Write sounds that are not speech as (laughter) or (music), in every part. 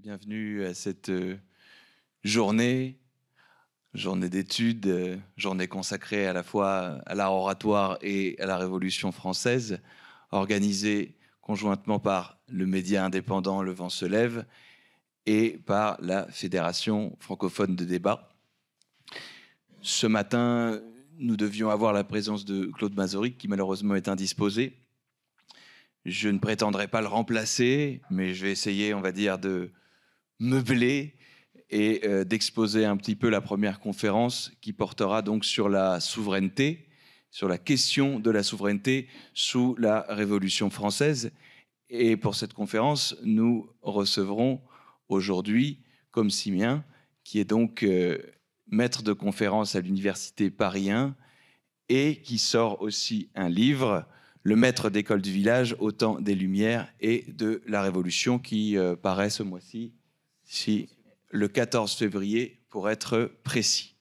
Bienvenue à cette euh, journée, journée d'études, euh, journée consacrée à la fois à l'art oratoire et à la Révolution française, organisée conjointement par le média indépendant Le Vent se lève et par la Fédération francophone de débat. Ce matin, nous devions avoir la présence de Claude Mazoric, qui malheureusement est indisposé. Je ne prétendrai pas le remplacer, mais je vais essayer, on va dire, de meublé et euh, d'exposer un petit peu la première conférence qui portera donc sur la souveraineté, sur la question de la souveraineté sous la Révolution française. Et pour cette conférence, nous recevrons aujourd'hui, comme Simien, qui est donc euh, maître de conférence à l'Université Paris 1 et qui sort aussi un livre, Le maître d'école du village au temps des Lumières et de la Révolution, qui euh, paraît ce mois-ci si le 14 février, pour être précis.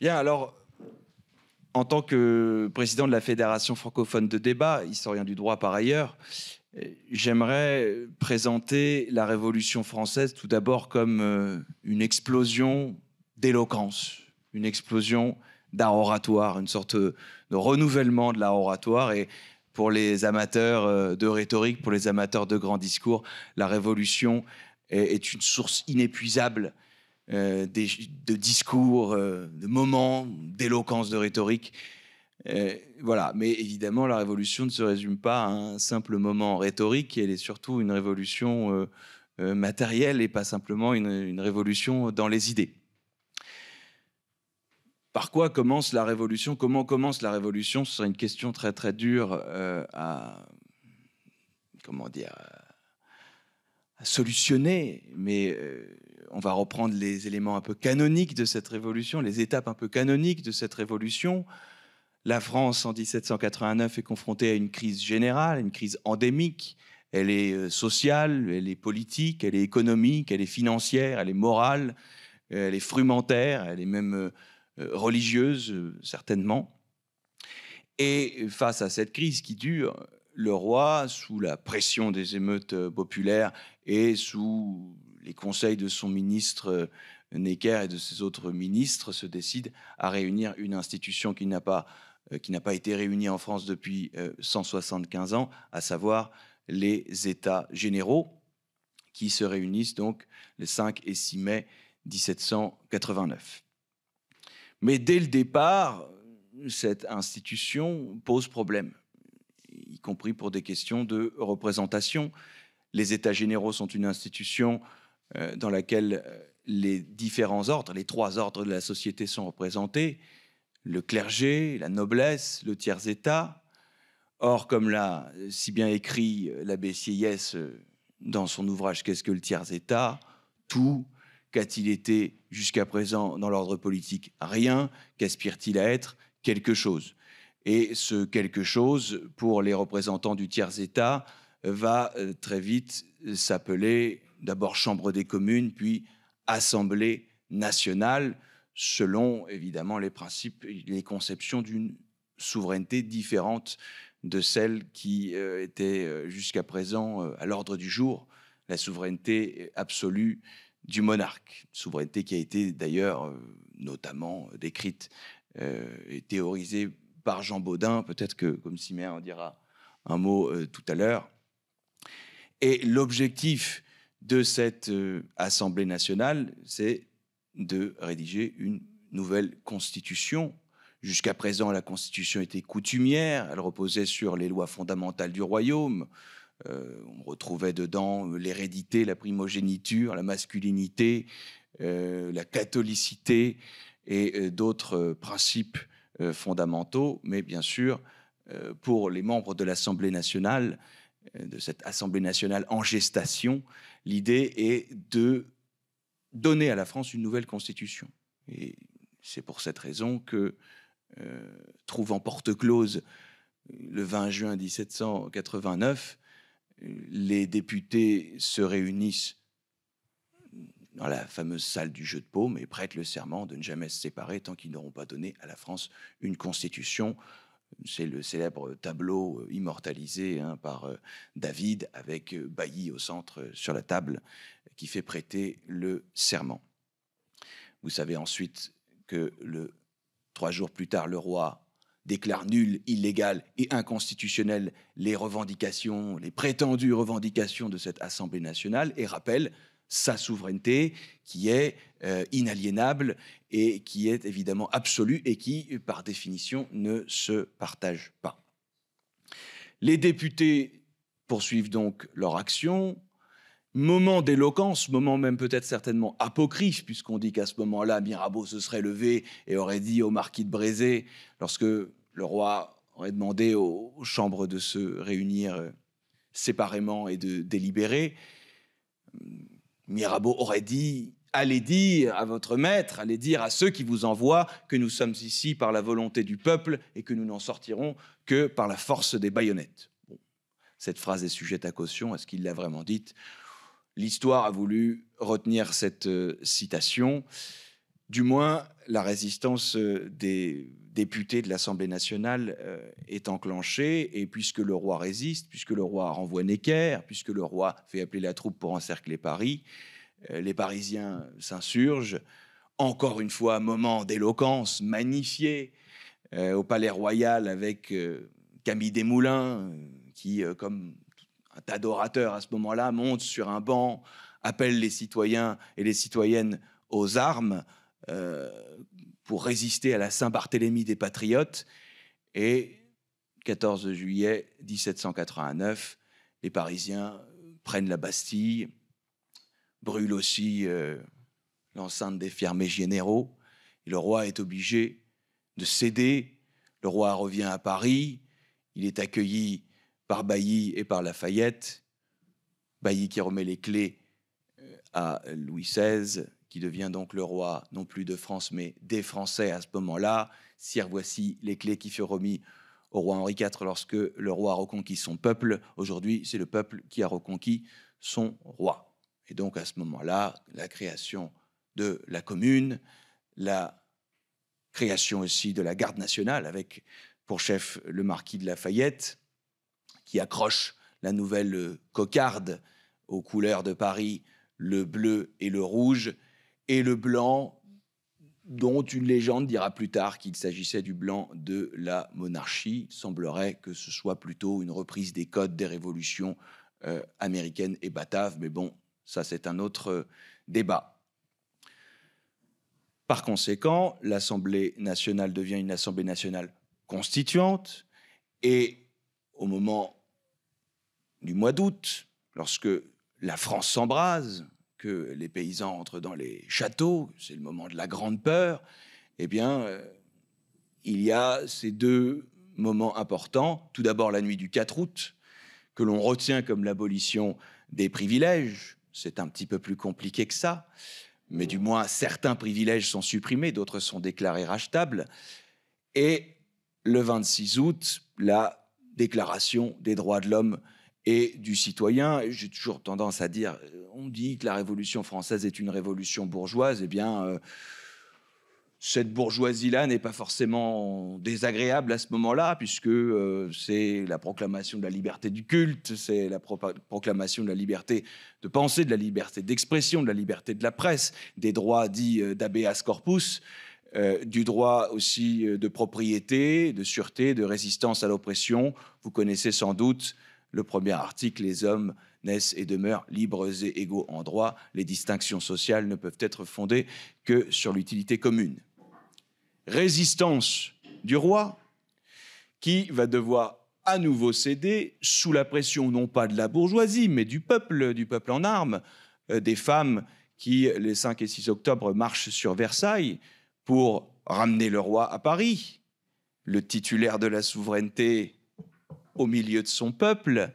Bien, alors, en tant que président de la Fédération francophone de débat, historien du droit par ailleurs, j'aimerais présenter la Révolution française tout d'abord comme euh, une explosion d'éloquence, une explosion d'art oratoire, une sorte de renouvellement de l'art oratoire. Et pour les amateurs euh, de rhétorique, pour les amateurs de grands discours, la révolution est, une source inépuisable euh, de discours, euh, de moments, d'éloquence, de rhétorique. voilà, mais évidemment, la révolution ne se résume pas à un simple moment rhétorique, elle est surtout une révolution matérielle et pas simplement une révolution dans les idées par quoi commence la révolution Comment commence la révolution Ce serait une question très très dure euh, à comment dire à solutionner, mais euh, on va reprendre les éléments un peu canoniques de cette révolution, les étapes un peu canoniques de cette révolution. La France en 1789 est confrontée à une crise générale, une crise endémique. Elle est euh, sociale, elle est politique, elle est économique, elle est financière, elle est morale, elle est frumentaire, elle est même euh, religieuse, euh, certainement. Et face à cette crise qui dure, le roi, sous la pression des émeutes euh, populaires et sous les conseils de son ministre Necker et de ses autres ministres, se décide à réunir une institution qui n'a pas, qui n'a pas été réunie en France depuis 175 ans, à savoir les États généraux, qui se réunissent donc les 5 et 6 mai 1789. Mais dès le départ, cette institution pose problème, y compris pour des questions de représentation. Les États généraux sont une institution euh, dans laquelle euh, les différents ordres, les trois ordres de la société sont représentés, le clergé, la noblesse, le tiers-État. Or, comme l'a euh, si bien écrit l'abbé Sieyès dans son ouvrage Qu'est-ce que le tiers-État Tout, Qu'a-t-il été jusqu'à présent dans l'ordre politique Rien. Qu'aspire-t-il à être Quelque chose. Et ce quelque chose, pour les représentants du tiers-État, va euh, très vite s'appeler d'abord Chambre des communes, puis Assemblée nationale, selon évidemment les principes, les conceptions d'une souveraineté différente de celle qui euh, était euh, jusqu'à présent à l'ordre du jour, la souveraineté absolue du monarque, souveraineté qui a été d'ailleurs euh, notamment euh, décrite euh, et théorisée par Jean Baudin, peut-être que comme Siméon en dira un mot tout à l'heure. Et l'objectif de cette Assemblée nationale, c'est de rédiger une nouvelle constitution. Jusqu'à présent, la constitution était coutumière, elle reposait sur les lois fondamentales du royaume, euh, on retrouvait dedans euh, l'hérédité, la primogéniture, la masculinité, euh, la catholicité et d'autres principes fondamentaux. Mais bien sûr, pour les membres de l'Assemblée nationale, de cette Assemblée nationale en gestation, l'idée est de donner à la France une nouvelle constitution. Et c'est pour cette raison que, trouvant porte close le 20 juin 1789, les députés se réunissent dans la fameuse salle du jeu de paume et prêtent le serment de ne jamais se séparer tant qu'ils n'auront pas donné à la France une constitution. C'est le célèbre tableau euh, immortalisé hein, par euh, David avec euh, Bailly au centre sur la table qui fait prêter le serment. Vous savez ensuite que trois jours plus tard, le roi déclare nulles, illégales et inconstitutionnelles les revendications, les prétendues revendications de cette Assemblée nationale et rappelle sa souveraineté qui est euh, inaliénable et qui est évidemment absolue et qui, par définition, ne se partage pas. Les députés poursuivent donc leur action moment d'éloquence, moment même peut-être certainement apocryphe, puisqu'on dit qu'à ce moment-là, Mirabeau se serait levé et aurait dit au marquis de Brézé, lorsque le roi aurait demandé aux, chambres de se réunir euh, séparément et de délibérer, Mirabeau aurait dit allez dire à votre maître, allez dire à ceux qui vous envoient que nous sommes ici par la volonté du peuple et que nous n'en sortirons que par la force des baïonnettes. Cette phrase est sujette à caution, est-ce qu'il l'a vraiment dite L'histoire a voulu retenir cette euh, citation, du moins la résistance euh, des députés de l'Assemblée nationale euh, est enclenchée, et puisque le roi résiste, puisque le roi renvoie Necker, puisque le roi fait appeler la troupe pour encercler Paris, les Parisiens s'insurgent. Encore une fois, moment d'éloquence magnifié au Palais Royal avec Camille Desmoulins, qui, comme adorateur à ce moment-là, monte sur un banc, appelle les citoyens et les citoyennes aux armes euh, pour résister à la Saint-Barthélemy des patriotes. Et 14 juillet 1789, les Parisiens prennent la Bastille, brûlent aussi euh, l'enceinte des fermés généraux. le roi est obligé de céder. Le roi revient à Paris. Il est accueilli par Bailly et par Lafayette. Bailly qui remet les clés euh, à Louis XVI, qui devient donc le roi non plus de France mais des Français à ce moment-là. Si voici les clés qui furent remises au roi Henri IV lorsque le roi a reconquis son peuple. Aujourd'hui, c'est le peuple qui a reconquis son roi. Et donc à ce moment-là, la création de la commune, la création aussi de la garde nationale avec pour chef le marquis de Lafayette, qui accroche la nouvelle euh, cocarde aux couleurs de Paris, le bleu et le rouge, et le blanc dont une légende dira plus tard qu'il s'agissait du blanc de la monarchie. semblerait que ce soit plutôt une reprise des codes des révolutions euh, américaines et bataves, mais bon, ça c'est un autre euh, débat. Par conséquent, l'Assemblée nationale devient une Assemblée nationale constituante, et au moment du mois d'août, lorsque la France s'embrase, que les paysans entrent dans les châteaux, c'est le moment de la grande peur, eh bien, euh, il y a ces deux moments importants. Tout d'abord, la nuit du 4 août, que l'on retient comme l'abolition des privilèges. C'est un petit peu plus compliqué que ça, mais du moins, certains privilèges sont supprimés, d'autres sont déclarés rachetables. Et le 26 août, la déclaration des droits de l'homme et du citoyen. J'ai toujours tendance à dire, euh, on dit que la Révolution française est une révolution bourgeoise, eh bien, euh, cette bourgeoisie-là n'est pas forcément désagréable à ce moment-là, puisque euh, c'est la proclamation de la liberté du culte, c'est la proclamation de la liberté de pensée, de la liberté d'expression, de la liberté de la presse, des droits dits euh, d'abeas corpus. du droit aussi de propriété, de sûreté, de résistance à l'oppression. Vous connaissez sans doute le premier article, les hommes naissent et demeurent libres et égaux en droit. Les distinctions sociales ne peuvent être fondées que sur l'utilité commune. Résistance du roi, qui va devoir à nouveau céder sous la pression non pas de la bourgeoisie, mais du peuple, du peuple en armes, euh, des femmes qui, les 5 et 6 octobre, marchent sur Versailles pour ramener le roi à Paris. Le titulaire de la souveraineté au milieu de son peuple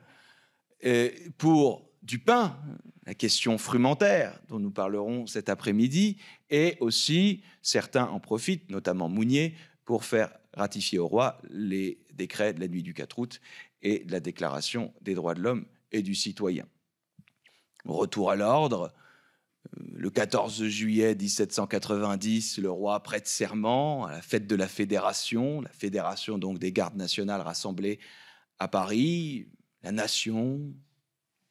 euh, pour du pain, la question frumentaire dont nous parlerons cet après-midi, et aussi certains en profitent, notamment Mounier, pour faire ratifier au roi les décrets de la nuit du 4 août et de la déclaration des droits de l'homme et du citoyen. Retour à l'ordre. Euh, le 14 juillet 1790, le roi prête serment à la fête de la Fédération, la Fédération donc des gardes nationales rassemblées à Paris, la nation,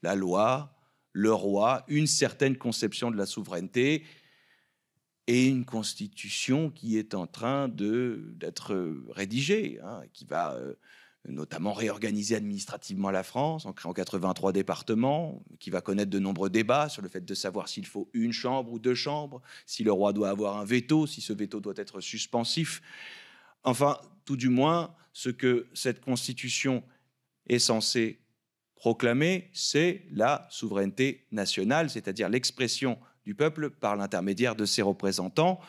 la loi, le roi, une certaine conception de la souveraineté et une constitution qui est en train d'être rédigée, hein, qui va euh, notamment réorganiser administrativement la France en créant 83 départements, qui va connaître de nombreux débats sur le fait de savoir s'il faut une chambre ou deux chambres, si le roi doit avoir un veto, si ce veto doit être suspensif. Enfin, tout du moins, ce que cette constitution est censé proclamer, c'est la souveraineté nationale, c'est-à-dire l'expression du peuple par l'intermédiaire de ses représentants,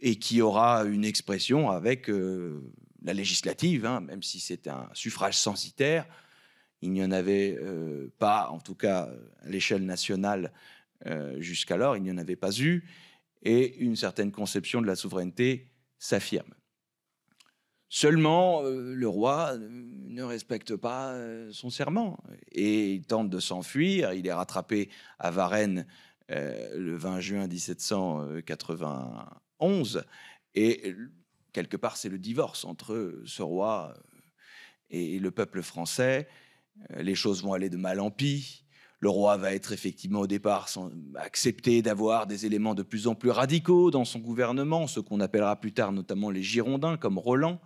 et qui aura une expression avec euh, la législative, hein, même si c'est un suffrage censitaire. Il n'y en avait euh, pas, en tout cas à l'échelle nationale euh, jusqu'alors, il n'y en avait pas eu, et une certaine conception de la souveraineté s'affirme. Seulement, euh, le roi euh, ne respecte pas euh, son serment et il tente de s'enfuir. Il est rattrapé à Varennes le 20 juin 1791 et quelque part c'est le divorce entre ce roi et le peuple français. Les choses vont aller de mal en pis. Le roi va être effectivement au départ accepté d'avoir des éléments de plus en plus radicaux dans son gouvernement, ce qu'on appellera plus tard notamment les Girondins, comme Roland,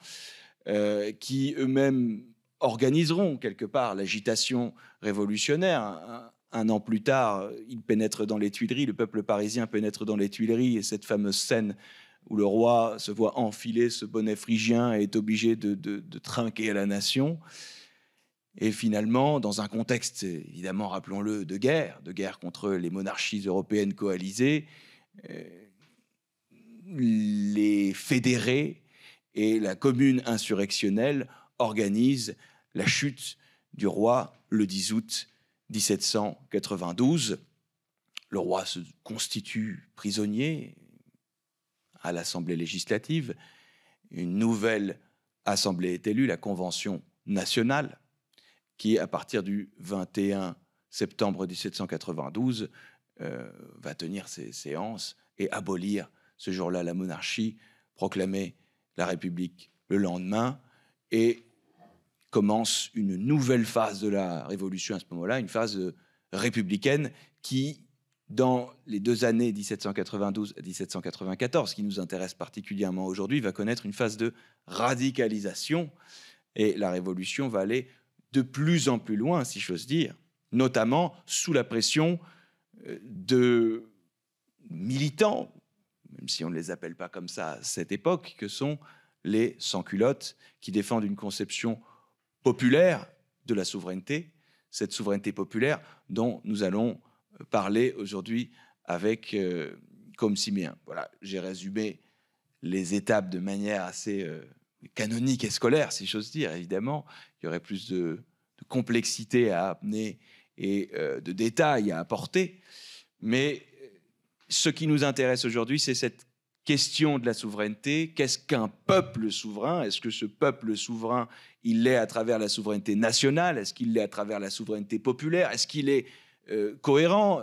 euh, qui eux-mêmes organiseront quelque part l'agitation révolutionnaire. Un, an plus tard, il pénètre dans les Tuileries, le peuple parisien pénètre dans les Tuileries, et cette fameuse scène où le roi se voit enfiler ce bonnet phrygien et est obligé de, de trinquer à la nation. Et finalement, dans un contexte, évidemment, rappelons-le, de guerre, de guerre contre les monarchies européennes coalisées, euh, les fédérés et la commune insurrectionnelle organisent la chute du roi le 10 août 1792. Le roi se constitue prisonnier à l'Assemblée législative. Une nouvelle assemblée est élue, la Convention nationale qui, à partir du 21 septembre 1792, euh, va tenir ses séances et abolir ce jour-là la monarchie, proclamer la République le lendemain, et commence une nouvelle phase de la Révolution à ce moment-là, une phase euh, républicaine qui, dans les deux années 1792 1794, qui nous intéresse particulièrement aujourd'hui, va connaître une phase de radicalisation, et la Révolution va aller de plus en plus loin, si j'ose dire, notamment sous la pression euh, de militants, même si on ne les appelle pas comme ça à cette époque, que sont les sans-culottes qui défendent une conception populaire de la souveraineté, cette souveraineté populaire dont nous allons parler aujourd'hui avec Comme Comme bien. Voilà, j'ai résumé les étapes de manière assez euh, canonique et scolaire, si j'ose dire, évidemment. Il y aurait plus de, complexité à amener et euh, de détails à apporter. Mais euh, ce qui nous intéresse aujourd'hui, c'est cette question de la souveraineté. Qu'est-ce qu'un peuple souverain Est-ce que ce peuple souverain, il l'est à travers la souveraineté nationale Est-ce qu'il l'est à travers la souveraineté populaire Est-ce qu'il est, euh, cohérent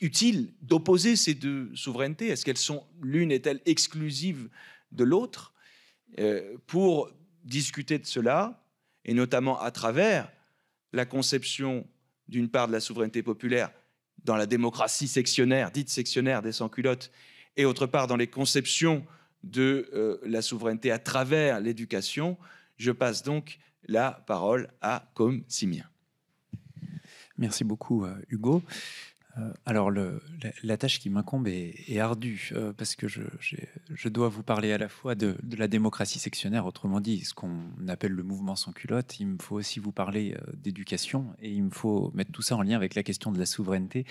utile d'opposer ces deux souverainetés Est-ce qu'elles sont l'une est-elle exclusive de l'autre euh, pour discuter de cela, et notamment à travers la conception d'une part de la souveraineté populaire dans la démocratie sectionnaire, dite sectionnaire des sans-culottes, et autre part dans les conceptions de euh, la souveraineté à travers l'éducation. Je passe donc la parole à Comme Simien. Merci beaucoup, euh, Hugo. Euh, alors, la, tâche qui m'incombe est, ardue, euh, parce que je, dois vous parler à la fois de, la démocratie sectionnaire, autrement dit, ce qu'on appelle le mouvement sans culotte. Il me faut aussi vous parler euh, d'éducation, et il me faut mettre tout ça en lien avec la question de la souveraineté.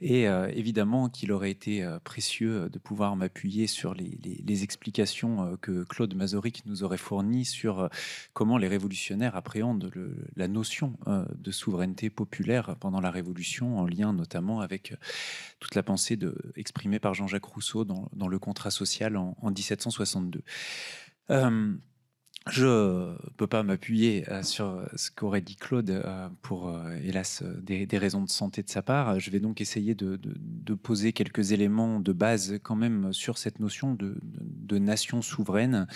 Et évidemment qu'il aurait été précieux de pouvoir m'appuyer sur les, explications que Claude Mazoric nous aurait fournies sur comment les révolutionnaires appréhendent la notion de souveraineté populaire pendant la Révolution, en lien notamment avec euh, toute la pensée de, exprimée par Jean-Jacques Rousseau dans, le contrat social en, 1762. Je ne peux pas m'appuyer euh, sur euh, ce qu'aurait dit Claude euh, pour, hélas, des, raisons de santé de sa part. Je vais donc essayer de, poser quelques éléments de base quand même sur cette notion de, nation souveraine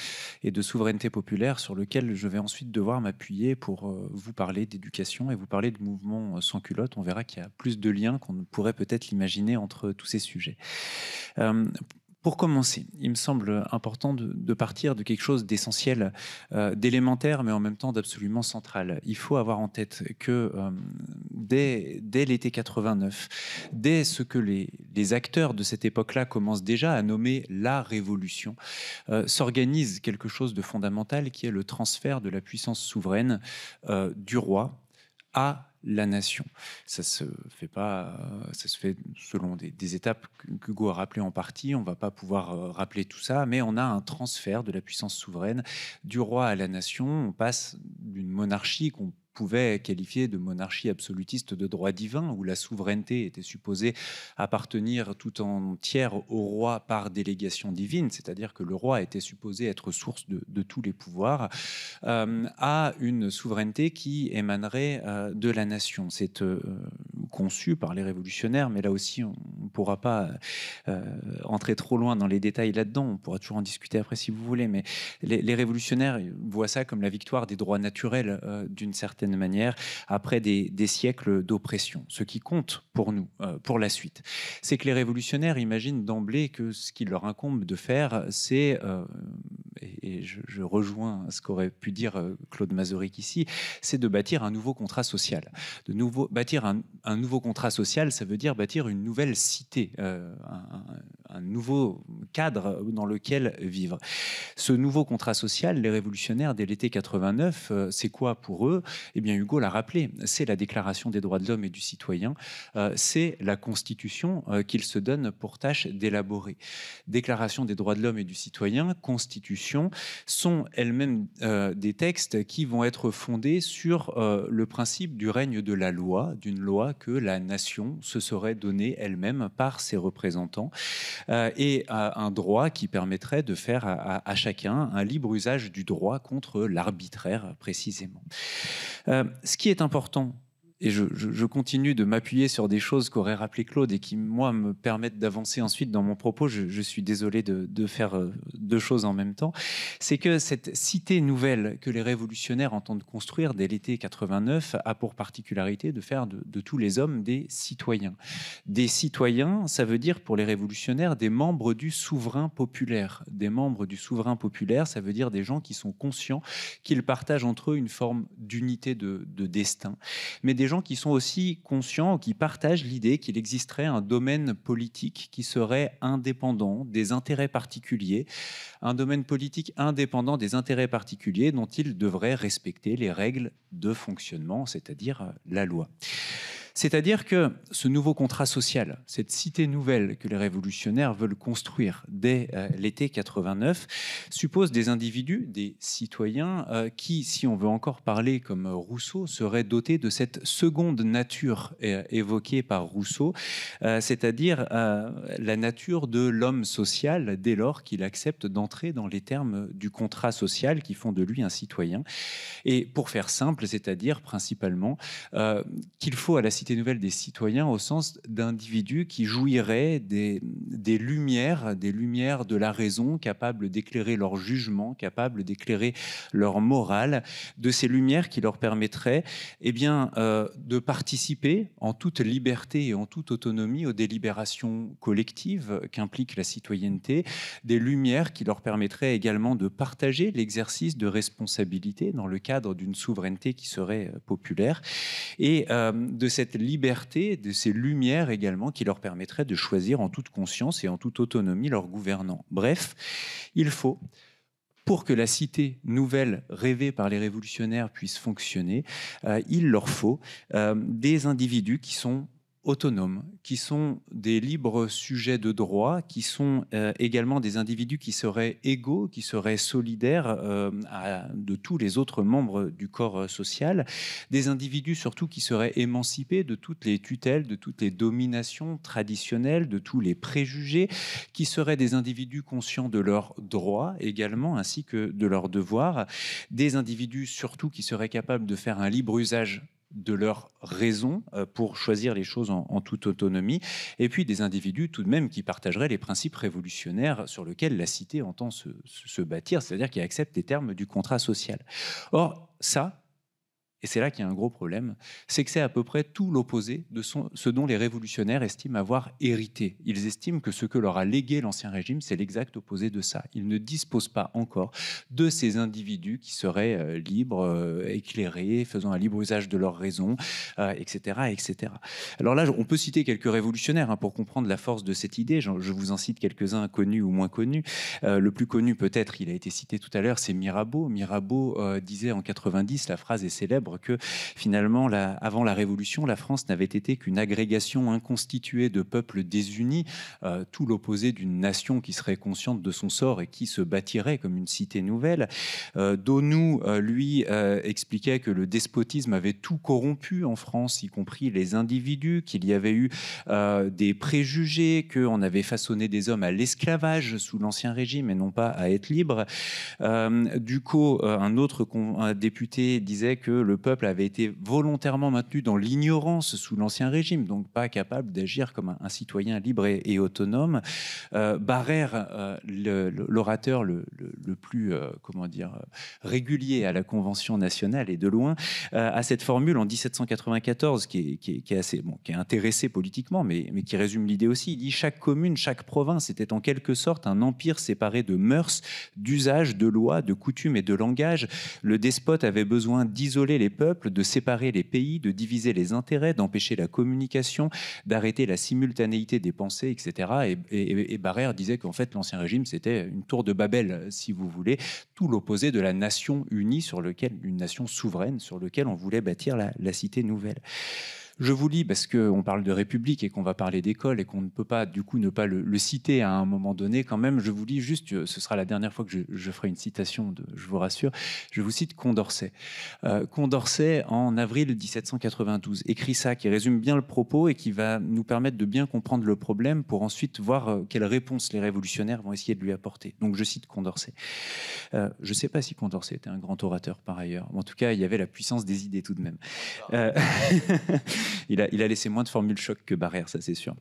et de souveraineté populaire sur lequel je vais ensuite devoir m'appuyer pour vous parler d'éducation et vous parler de mouvement sans culotte. On verra qu'il y a plus de liens qu'on ne pourrait peut-être l'imaginer entre tous ces sujets. Pour commencer, il me semble important de, partir de quelque chose d'essentiel, euh, d'élémentaire, mais en même temps d'absolument central. Il faut avoir en tête que euh, dès, l'été 89, dès ce que les, acteurs de cette époque-là commencent déjà à nommer la révolution, euh, s'organise quelque chose de fondamental qui est le transfert de la puissance souveraine du roi à la nation. Ça se fait pas, euh, ça se fait selon des, étapes Hugo a rappelées en partie. On va pas pouvoir euh, rappeler tout ça, mais on a un transfert de la puissance souveraine du roi à la nation. On passe d'une monarchie qu'on pouvait qualifier de monarchie absolutiste de droit divin, où la souveraineté était supposée appartenir tout entière au roi par délégation divine, c'est-à-dire que le roi était supposé être source de, tous les pouvoirs, euh, à une souveraineté qui émanerait euh, de la nation. C'est euh, conçu par les révolutionnaires, mais là aussi, on ne pourra pas entrer trop loin dans les détails là-dedans, on pourra toujours en discuter après si vous voulez, mais les, les révolutionnaires voient ça comme la victoire des droits naturels d'une certaine manière après des, siècles d'oppression. Ce qui compte pour nous, euh, pour la suite, c'est que les révolutionnaires imaginent d'emblée que ce qu'il leur incombe de faire, c'est euh, et, je, rejoins ce qu'aurait pu dire euh, Claude Mazuric ici, c'est de bâtir un nouveau contrat social. De nouveau, bâtir un, nouveau contrat social, ça veut dire bâtir une nouvelle cité, euh, un, nouveau cadre dans lequel vivre. Ce nouveau contrat social, les révolutionnaires dès l'été 89, euh, c'est quoi pour eux Eh bien, Hugo l'a rappelé, c'est la Déclaration des droits de l'homme et du citoyen, c'est la Constitution qu'ils se donnent pour tâche d'élaborer. Déclaration des droits de l'homme et du citoyen, Constitution sont elles-mêmes euh, des textes qui vont être fondés sur euh, le principe du règne de la loi, d'une loi que la nation se serait donnée elle-même par ses représentants, euh, et un droit qui permettrait de faire à, chacun un libre usage du droit contre l'arbitraire précisément. ce qui est important et je, continue de m'appuyer sur des choses qu'aurait rappelé Claude et qui, moi, me permettent d'avancer ensuite dans mon propos. Je, suis désolé de, faire euh, deux choses en même temps. C'est que cette cité nouvelle que les révolutionnaires entendent construire dès l'été 89 a pour particularité de faire de, tous les hommes des citoyens. Des citoyens, ça veut dire pour les révolutionnaires des membres du souverain populaire. Des membres du souverain populaire, ça veut dire des gens qui sont conscients qu'ils partagent entre eux une forme d'unité de, de destin. Mais des gens qui sont aussi conscients, qui partagent l'idée qu'il existerait un domaine politique qui serait indépendant des intérêts particuliers, un domaine politique indépendant des intérêts particuliers dont ils devraient respecter les règles de fonctionnement, c'est-à-dire euh, la loi. C'est-à-dire que ce nouveau contrat social, cette cité nouvelle que les révolutionnaires veulent construire dès euh, l'été 89, suppose des individus, des citoyens, euh, qui, si on veut encore parler comme Rousseau, seraient dotés de cette seconde nature euh, évoquée par Rousseau, c'est-à-dire la nature de l'homme social dès lors qu'il accepte d'entrer dans les termes du contrat social qui font de lui un citoyen. Et pour faire simple, c'est-à-dire principalement qu'il faut à la cité nouvelle des citoyens au sens d'individus qui jouiraient des, des, lumières, des lumières de la raison, capables d'éclairer leur jugement, capables d'éclairer leur morale, de ces lumières qui leur permettraient eh bien, euh, de participer en toute liberté et en toute autonomie aux délibérations collectives qu'implique la citoyenneté, des lumières qui leur permettraient également de partager l'exercice de responsabilité dans le cadre d'une souveraineté qui serait populaire. Et euh, de cette liberté, de ces lumières également qui leur permettraient de choisir en toute conscience et en toute autonomie leur gouvernants. Bref, il faut pour que la cité nouvelle rêvée par les révolutionnaires puisse fonctionner, euh, il leur faut euh, des individus qui sont autonomes, qui sont des libres sujets de droit, qui sont euh, également des individus qui seraient égaux, qui seraient solidaires euh, de tous les autres membres du corps euh, social, des individus surtout qui seraient émancipés de toutes les tutelles, de toutes les dominations traditionnelles, de tous les préjugés, qui seraient des individus conscients de leurs droits également, ainsi que de leurs devoirs, des individus surtout qui seraient capables de faire un libre usage de leur raison euh, pour choisir les choses en, toute autonomie, et puis des individus tout de même qui partageraient les principes révolutionnaires sur lesquels la cité entend se, se bâtir, c'est-à-dire qui acceptent les termes du contrat social. Or, ça, et c'est là qu'il y a un gros problème, c'est que c'est à peu près tout l'opposé de ce dont les révolutionnaires estiment avoir hérité. Ils estiment que ce que leur a légué l'ancien régime, c'est l'exact opposé de ça. Ils ne disposent pas encore de ces individus qui seraient euh, libres, euh, éclairés, faisant un libre usage de leur raison, euh, etc., etc. Alors là, on peut citer quelques révolutionnaires hein, pour comprendre la force de cette idée. Je, je vous en cite quelques-uns connus ou moins connus. le plus connu peut-être, il a été cité tout à l'heure, c'est Mirabeau. Mirabeau disait en 90, la phrase est célèbre, que finalement, la, avant la Révolution, la France n'avait été qu'une agrégation inconstituée de peuples désunis, euh, tout l'opposé d'une nation qui serait consciente de son sort et qui se bâtirait comme une cité nouvelle. Euh, Donou, euh, lui, euh, expliquait que le despotisme avait tout corrompu en France, y compris les individus, qu'il y avait eu des préjugés, qu'on avait façonné des hommes à l'esclavage sous l'Ancien Régime et non pas à être libre. coup, un autre député, disait que le le peuple avait été volontairement maintenu dans l'ignorance sous l'Ancien Régime, donc pas capable d'agir comme un, citoyen libre et, autonome. Euh, Barère, euh, l'orateur le, plus euh, comment dire, régulier à la Convention nationale et de loin, à cette formule en 1794 qui est, qui assez, bon, qui est intéressé politiquement, mais, mais qui résume l'idée aussi. Il dit chaque commune, chaque province était en quelque sorte un empire séparé de mœurs, d'usages, de lois, de coutumes et de langage. Le despote avait besoin d'isoler les peuples, de séparer les pays, de diviser les intérêts, d'empêcher la communication, d'arrêter la simultanéité des pensées, etc. Et, et, Barère disait qu'en fait l'ancien régime c'était une tour de Babel, si vous voulez, tout l'opposé de la nation unie sur lequel une nation souveraine sur laquelle on voulait bâtir la cité nouvelle. Je vous lis parce qu'on parle de République et qu'on va parler d'école et qu'on ne peut pas du coup ne pas le, citer à un moment donné quand même. Je vous lis juste, euh, ce sera la dernière fois que je, ferai une citation, de, je vous rassure. Je vous cite Condorcet. Euh, Condorcet, en avril 1792, écrit ça, qui résume bien le propos et qui va nous permettre de bien comprendre le problème pour ensuite voir euh, quelles réponses les révolutionnaires vont essayer de lui apporter. Donc je cite Condorcet. je ne sais pas si Condorcet était un grand orateur par ailleurs. mais En tout cas, il y avait la puissance des idées tout de même. Ah. (laughs) il, a, laissé moins de formules choc que Barère, ça c'est sûr.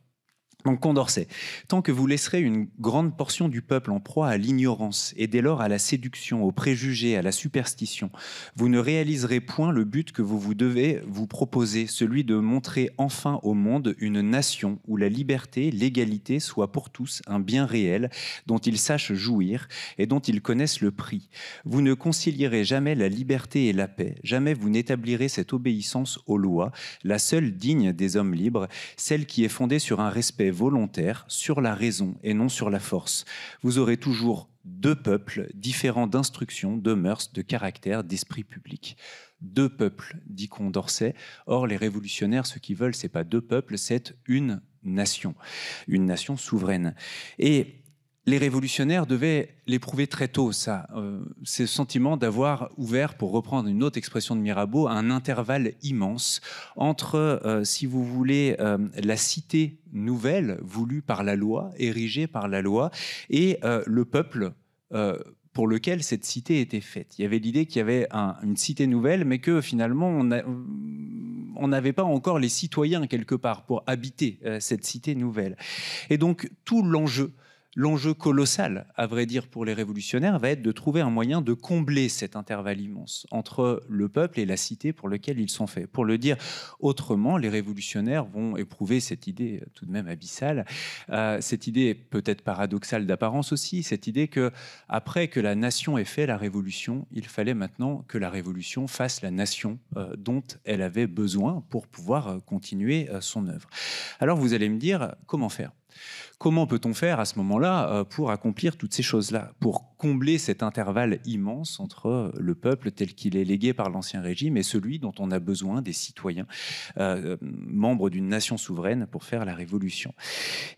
Donc Condorcet, tant que vous laisserez une grande portion du peuple en proie à l'ignorance et dès lors à la séduction, aux préjugés, à la superstition, vous ne réaliserez point le but que vous vous devez vous proposer, celui de montrer enfin au monde une nation où la liberté, l'égalité soient pour tous un bien réel dont ils sachent jouir et dont ils connaissent le prix. Vous ne concilierez jamais la liberté et la paix, jamais vous n'établirez cette obéissance aux lois, la seule digne des hommes libres, celle qui est fondée sur un respect volontaire sur la raison et non sur la force. Vous aurez toujours deux peuples différents d'instruction, de mœurs, de caractère, d'esprit public. Deux peuples, dit Condorcet. Or, les révolutionnaires, ce qu'ils veulent, c'est pas deux peuples, c'est une nation, une nation souveraine. Et les révolutionnaires devaient l'éprouver très tôt, ça. Euh, sentiment d'avoir ouvert, pour reprendre une autre expression de Mirabeau, un intervalle immense entre, euh, si vous voulez, euh, la cité nouvelle voulue par la loi, érigée par la loi, et le peuple pour lequel cette cité était faite. Il y avait l'idée qu'il y avait une cité nouvelle, mais que finalement, on n'avait pas encore les citoyens quelque part pour habiter cette cité nouvelle. Et donc, tout l'enjeu L'enjeu colossal, à vrai dire, pour les révolutionnaires, va être de trouver un moyen de combler cet intervalle immense entre le peuple et la cité pour lequel ils sont faits. Pour le dire autrement, les révolutionnaires vont éprouver cette idée euh, tout de même abyssale, euh, cette idée peut-être paradoxale d'apparence aussi, cette idée que après que la nation ait fait la révolution, il fallait maintenant que la révolution fasse la nation euh, dont elle avait besoin pour pouvoir continuer son œuvre. Alors vous allez me dire comment faire Comment peut-on faire à ce moment-là euh, pour accomplir toutes ces choses-là, pour combler cet intervalle immense entre euh, le peuple tel qu'il est légué par l'Ancien Régime et celui dont on a besoin des citoyens, euh, membres d'une nation souveraine, pour faire la révolution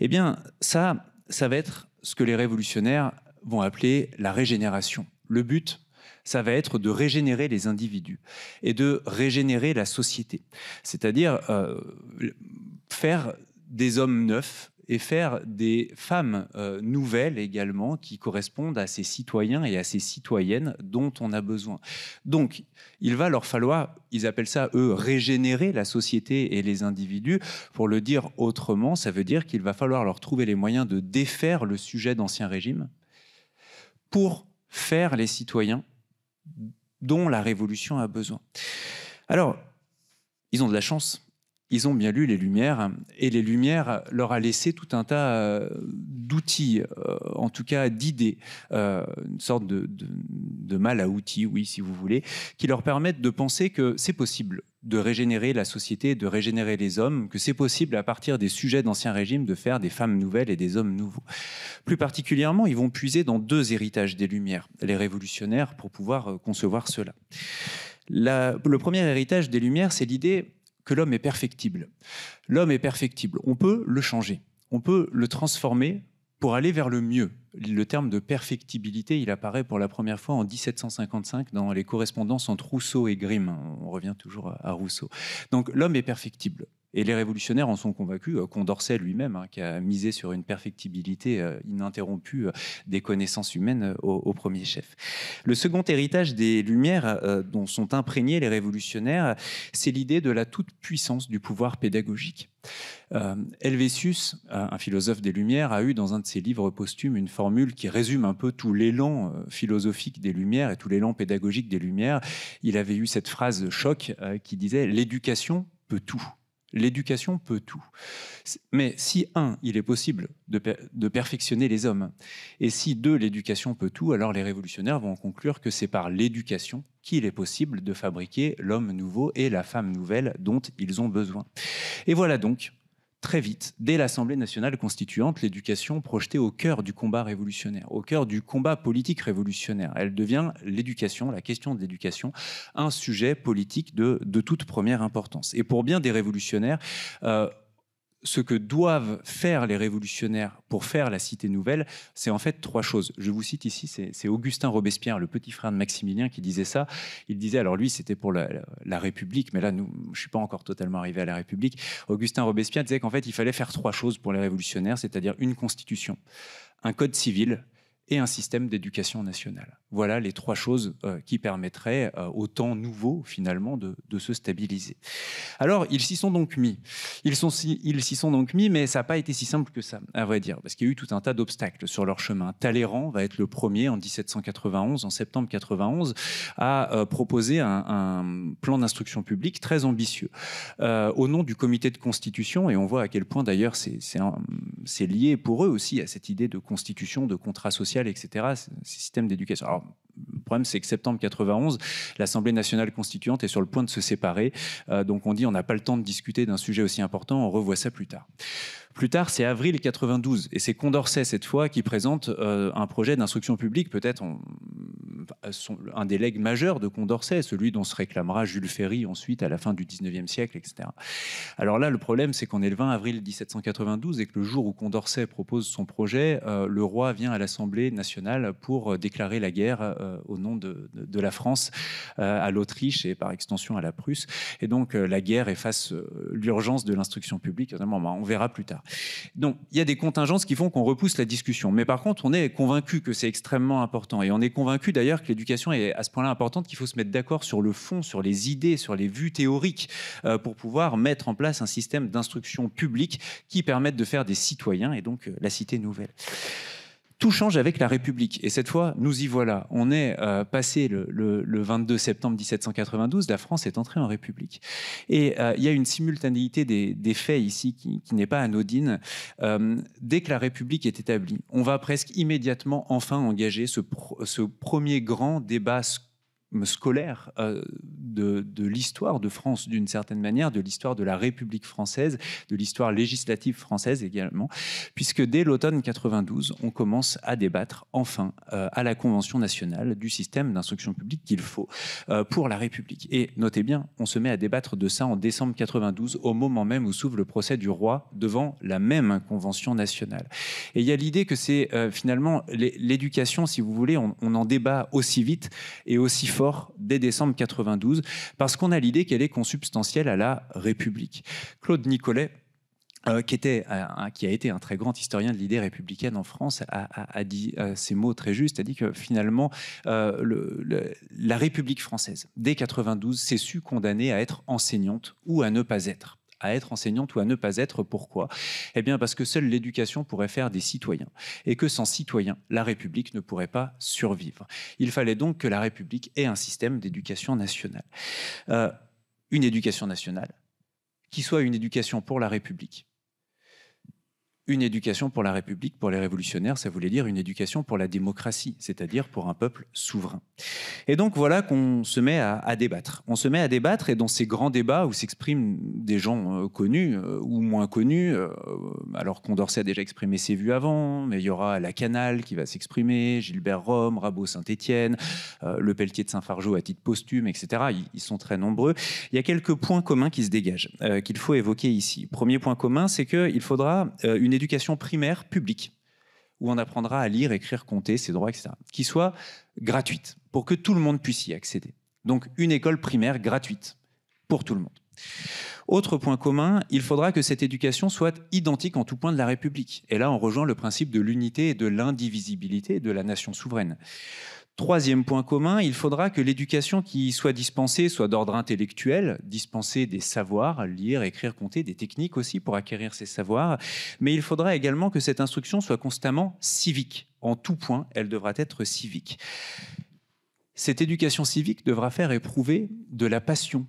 Eh bien, ça, ça va être ce que les révolutionnaires vont appeler la régénération. Le but, ça va être de régénérer les individus et de régénérer la société, c'est-à-dire faire des hommes neufs et faire des femmes euh, nouvelles également qui correspondent à ces citoyens et à ces citoyennes dont on a besoin. Donc, il va leur falloir, ils appellent ça, eux, régénérer la société et les individus. Pour le dire autrement, ça veut dire qu'il va falloir leur trouver les moyens de défaire le sujet d'Ancien Régime pour faire les citoyens dont la Révolution a besoin. Alors, ils ont de la chance ils ont bien lu les Lumières, et les Lumières leur a laissé tout un tas euh, d'outils, euh, en tout cas d'idées, euh, une sorte de, mal à outils, oui, si vous voulez, qui leur permettent de penser que c'est possible de régénérer la société, de régénérer les hommes, que c'est possible à partir des sujets d'Ancien Régime de faire des femmes nouvelles et des hommes nouveaux. Plus particulièrement, ils vont puiser dans deux héritages des Lumières, les révolutionnaires, pour pouvoir concevoir cela. le premier héritage des Lumières, c'est l'idée que l'homme est perfectible. L'homme est perfectible. On peut le changer. On peut le transformer pour aller vers le mieux. Le terme de perfectibilité, il apparaît pour la première fois en 1755 dans les correspondances entre Rousseau et Grimm. On revient toujours à Rousseau. Donc l'homme est perfectible. Et les révolutionnaires en sont convaincus. Euh, Condorcet lui-même, hein, qui a misé sur une perfectibilité euh, ininterrompue euh, des connaissances humaines au, premier chef. Le second héritage des Lumières, dont sont imprégnés les révolutionnaires, c'est l'idée de la toute-puissance du pouvoir pédagogique. Helvétius, un philosophe des Lumières, a eu dans un de ses livres posthumes une formule qui résume un peu tout l'élan philosophique des Lumières et tout l'élan pédagogique des Lumières. Il avait eu cette phrase choc qui disait ⁇ L'éducation peut tout ⁇ L'éducation peut tout. Mais si, un, il est possible de, perfectionner les hommes, et si, deux, l'éducation peut tout, alors les révolutionnaires vont conclure que c'est par l'éducation qu'il est possible de fabriquer l'homme nouveau et la femme nouvelle dont ils ont besoin. Et voilà donc très vite, dès l'Assemblée nationale constituante, l'éducation projetée au cœur du combat révolutionnaire, au cœur du combat politique révolutionnaire. Elle devient l'éducation, la question de l'éducation, un sujet politique de, toute première importance. Et pour bien des révolutionnaires, euh, ce que doivent faire les révolutionnaires pour faire la cité nouvelle, c'est en fait trois choses. Je vous cite ici, c'est Augustin Robespierre, le petit frère de Maximilien, qui disait ça. Il disait, alors lui, c'était pour la, République, mais là, nous, je ne suis pas encore totalement arrivé à la République. Augustin Robespierre disait qu'en fait, il fallait faire trois choses pour les révolutionnaires, c'est-à-dire une constitution, un code civil, et un système d'éducation nationale. Voilà les trois choses euh, qui permettraient euh, au temps nouveau, finalement, de, se stabiliser. Alors, ils s'y sont donc mis. Ils s'y sont donc mis, mais ça n'a pas été si simple que ça, à vrai dire, parce qu'il y a eu tout un tas d'obstacles sur leur chemin. Talleyrand va être le premier, en 1791, en septembre 91, à euh, proposer un plan d'instruction publique très ambitieux. au nom du comité de constitution, et on voit à quel point, d'ailleurs, c'est lié pour eux aussi à cette idée de constitution, de contrat social etc., ces systèmes d'éducation. Alors, le problème, c'est que septembre 91, l'Assemblée nationale constituante est sur le point de se séparer. Euh, donc on dit on n'a pas le temps de discuter d'un sujet aussi important, on revoit ça plus tard. Plus tard, c'est avril 92, et c'est Condorcet cette fois qui présente euh, un projet d'instruction publique, peut-être euh, un des legs majeurs de Condorcet, celui dont se réclamera Jules Ferry ensuite à la fin du 19e siècle, etc. Alors là, le problème, c'est qu'on est le 20 avril 1792 et que le jour où Condorcet propose son projet, euh, le roi vient à l'Assemblée nationale pour déclarer la guerre au nom de, la France à l'Autriche et par extension à la Prusse. Et donc la guerre efface l'urgence de l'instruction publique. Bah, on verra plus tard. Donc il y a des contingences qui font qu'on repousse la discussion. Mais par contre, on est convaincu que c'est extrêmement important. Et on est convaincu d'ailleurs que l'éducation est à ce point-là importante qu'il faut se mettre d'accord sur le fond, sur les idées, sur les vues théoriques euh, pour pouvoir mettre en place un système d'instruction publique qui permette de faire des citoyens et donc euh, la cité nouvelle tout change avec la République. Et cette fois, nous y voilà. On est euh, passé le, le, le, 22 septembre 1792, la France est entrée en République. Et euh, il y a une simultanéité des, faits ici qui, n'est pas anodine. Euh, dès que la République est établie, on va presque immédiatement enfin engager ce, ce premier grand débat scolaire euh, de, l'histoire de France d'une certaine manière, de l'histoire de la République française, de l'histoire législative française également, puisque dès l'automne 92, on commence à débattre enfin euh, à la Convention nationale du système d'instruction publique qu'il faut euh, pour la République. Et notez bien, on se met à débattre de ça en décembre 92, au moment même où s'ouvre le procès du roi devant la même Convention nationale. Et il y a l'idée que c'est finalement l'éducation, si vous voulez, on, on en débat aussi vite et aussi fort dès décembre 92, parce qu'on a l'idée qu'elle est consubstantielle à la République. Claude Nicolet, euh, euh, qui, a été un très grand historien de l'idée républicaine en France, a, dit euh, ces mots très justes, a dit que finalement, la République française, dès 92, s'est su condamnée à être enseignante ou à ne pas être à être enseignante ou à ne pas être. Pourquoi Eh bien parce que seule l'éducation pourrait faire des citoyens et que sans citoyens, la République ne pourrait pas survivre. Il fallait donc que la République ait un système d'éducation nationale. Euh, une éducation nationale qui soit une éducation pour la République, une éducation pour la République, pour les révolutionnaires, ça voulait dire une éducation pour la démocratie, c'est-à-dire pour un peuple souverain. Et donc voilà qu'on se met à, débattre. On se met à débattre et dans ces grands débats où s'expriment des gens euh, connus euh, ou moins connus, euh, alors Condorcet a déjà exprimé ses vues avant, mais il y aura La Canal qui va s'exprimer, Gilbert Rome, Rabot Saint-Étienne, Le Pelletier de Saint-Fargeau à titre posthume, etc. Ils, ils, sont très nombreux. Il y a quelques points communs qui se dégagent, qu'il faut évoquer ici. Premier point commun, c'est qu'il faudra une éducation primaire publique, où on apprendra à lire, écrire, compter ses droits, etc., qui soit gratuite, pour que tout le monde puisse y accéder. Donc une école primaire gratuite pour tout le monde. Autre point commun, il faudra que cette éducation soit identique en tout point de la République. Et là, on rejoint le principe de l'unité et de l'indivisibilité de la nation souveraine. Troisième point commun, il faudra que l'éducation qui soit dispensée soit d'ordre intellectuel, dispensée des savoirs, lire, écrire, compter, des techniques aussi pour acquérir ces savoirs, mais il faudra également que cette instruction soit constamment civique. En tout point, elle devra être civique. Cette éducation civique devra faire éprouver de la passion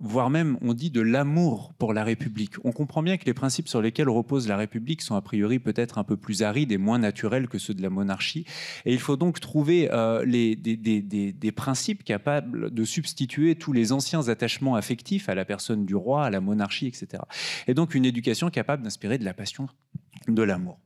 voire même on dit de l'amour pour la République. On comprend bien que les principes sur lesquels repose la République sont a priori peut-être un peu plus arides et moins naturels que ceux de la monarchie. Et il faut donc trouver euh, des, principes capables de substituer tous les anciens attachements affectifs à la personne du roi, à la monarchie, etc. Et donc une éducation capable d'inspirer de la passion de l'amour.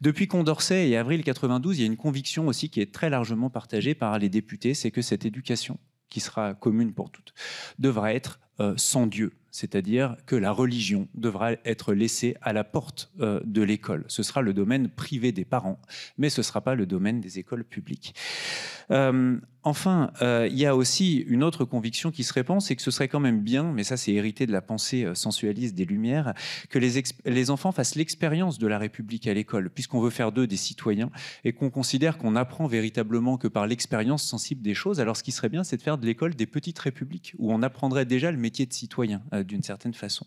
Depuis Condorcet et avril 92, il y a une conviction aussi qui est très largement partagée par les députés, c'est que cette éducation qui sera commune pour toutes, devra être euh, sans Dieu, c'est-à-dire que la religion devra être laissée à la porte euh, de l'école. Ce sera le domaine privé des parents, mais ce ne sera pas le domaine des écoles publiques. Euh, Enfin, euh, il y a aussi une autre conviction qui se répand, c'est que ce serait quand même bien, mais ça c'est hérité de la pensée euh, sensualiste des Lumières, que les, enfants fassent l'expérience de la République à l'école, puisqu'on veut faire d'eux des citoyens et qu'on considère qu'on apprend véritablement que par l'expérience sensible des choses. Alors ce qui serait bien, c'est de faire de l'école des petites républiques, où on apprendrait déjà le métier de citoyen euh, d'une certaine façon.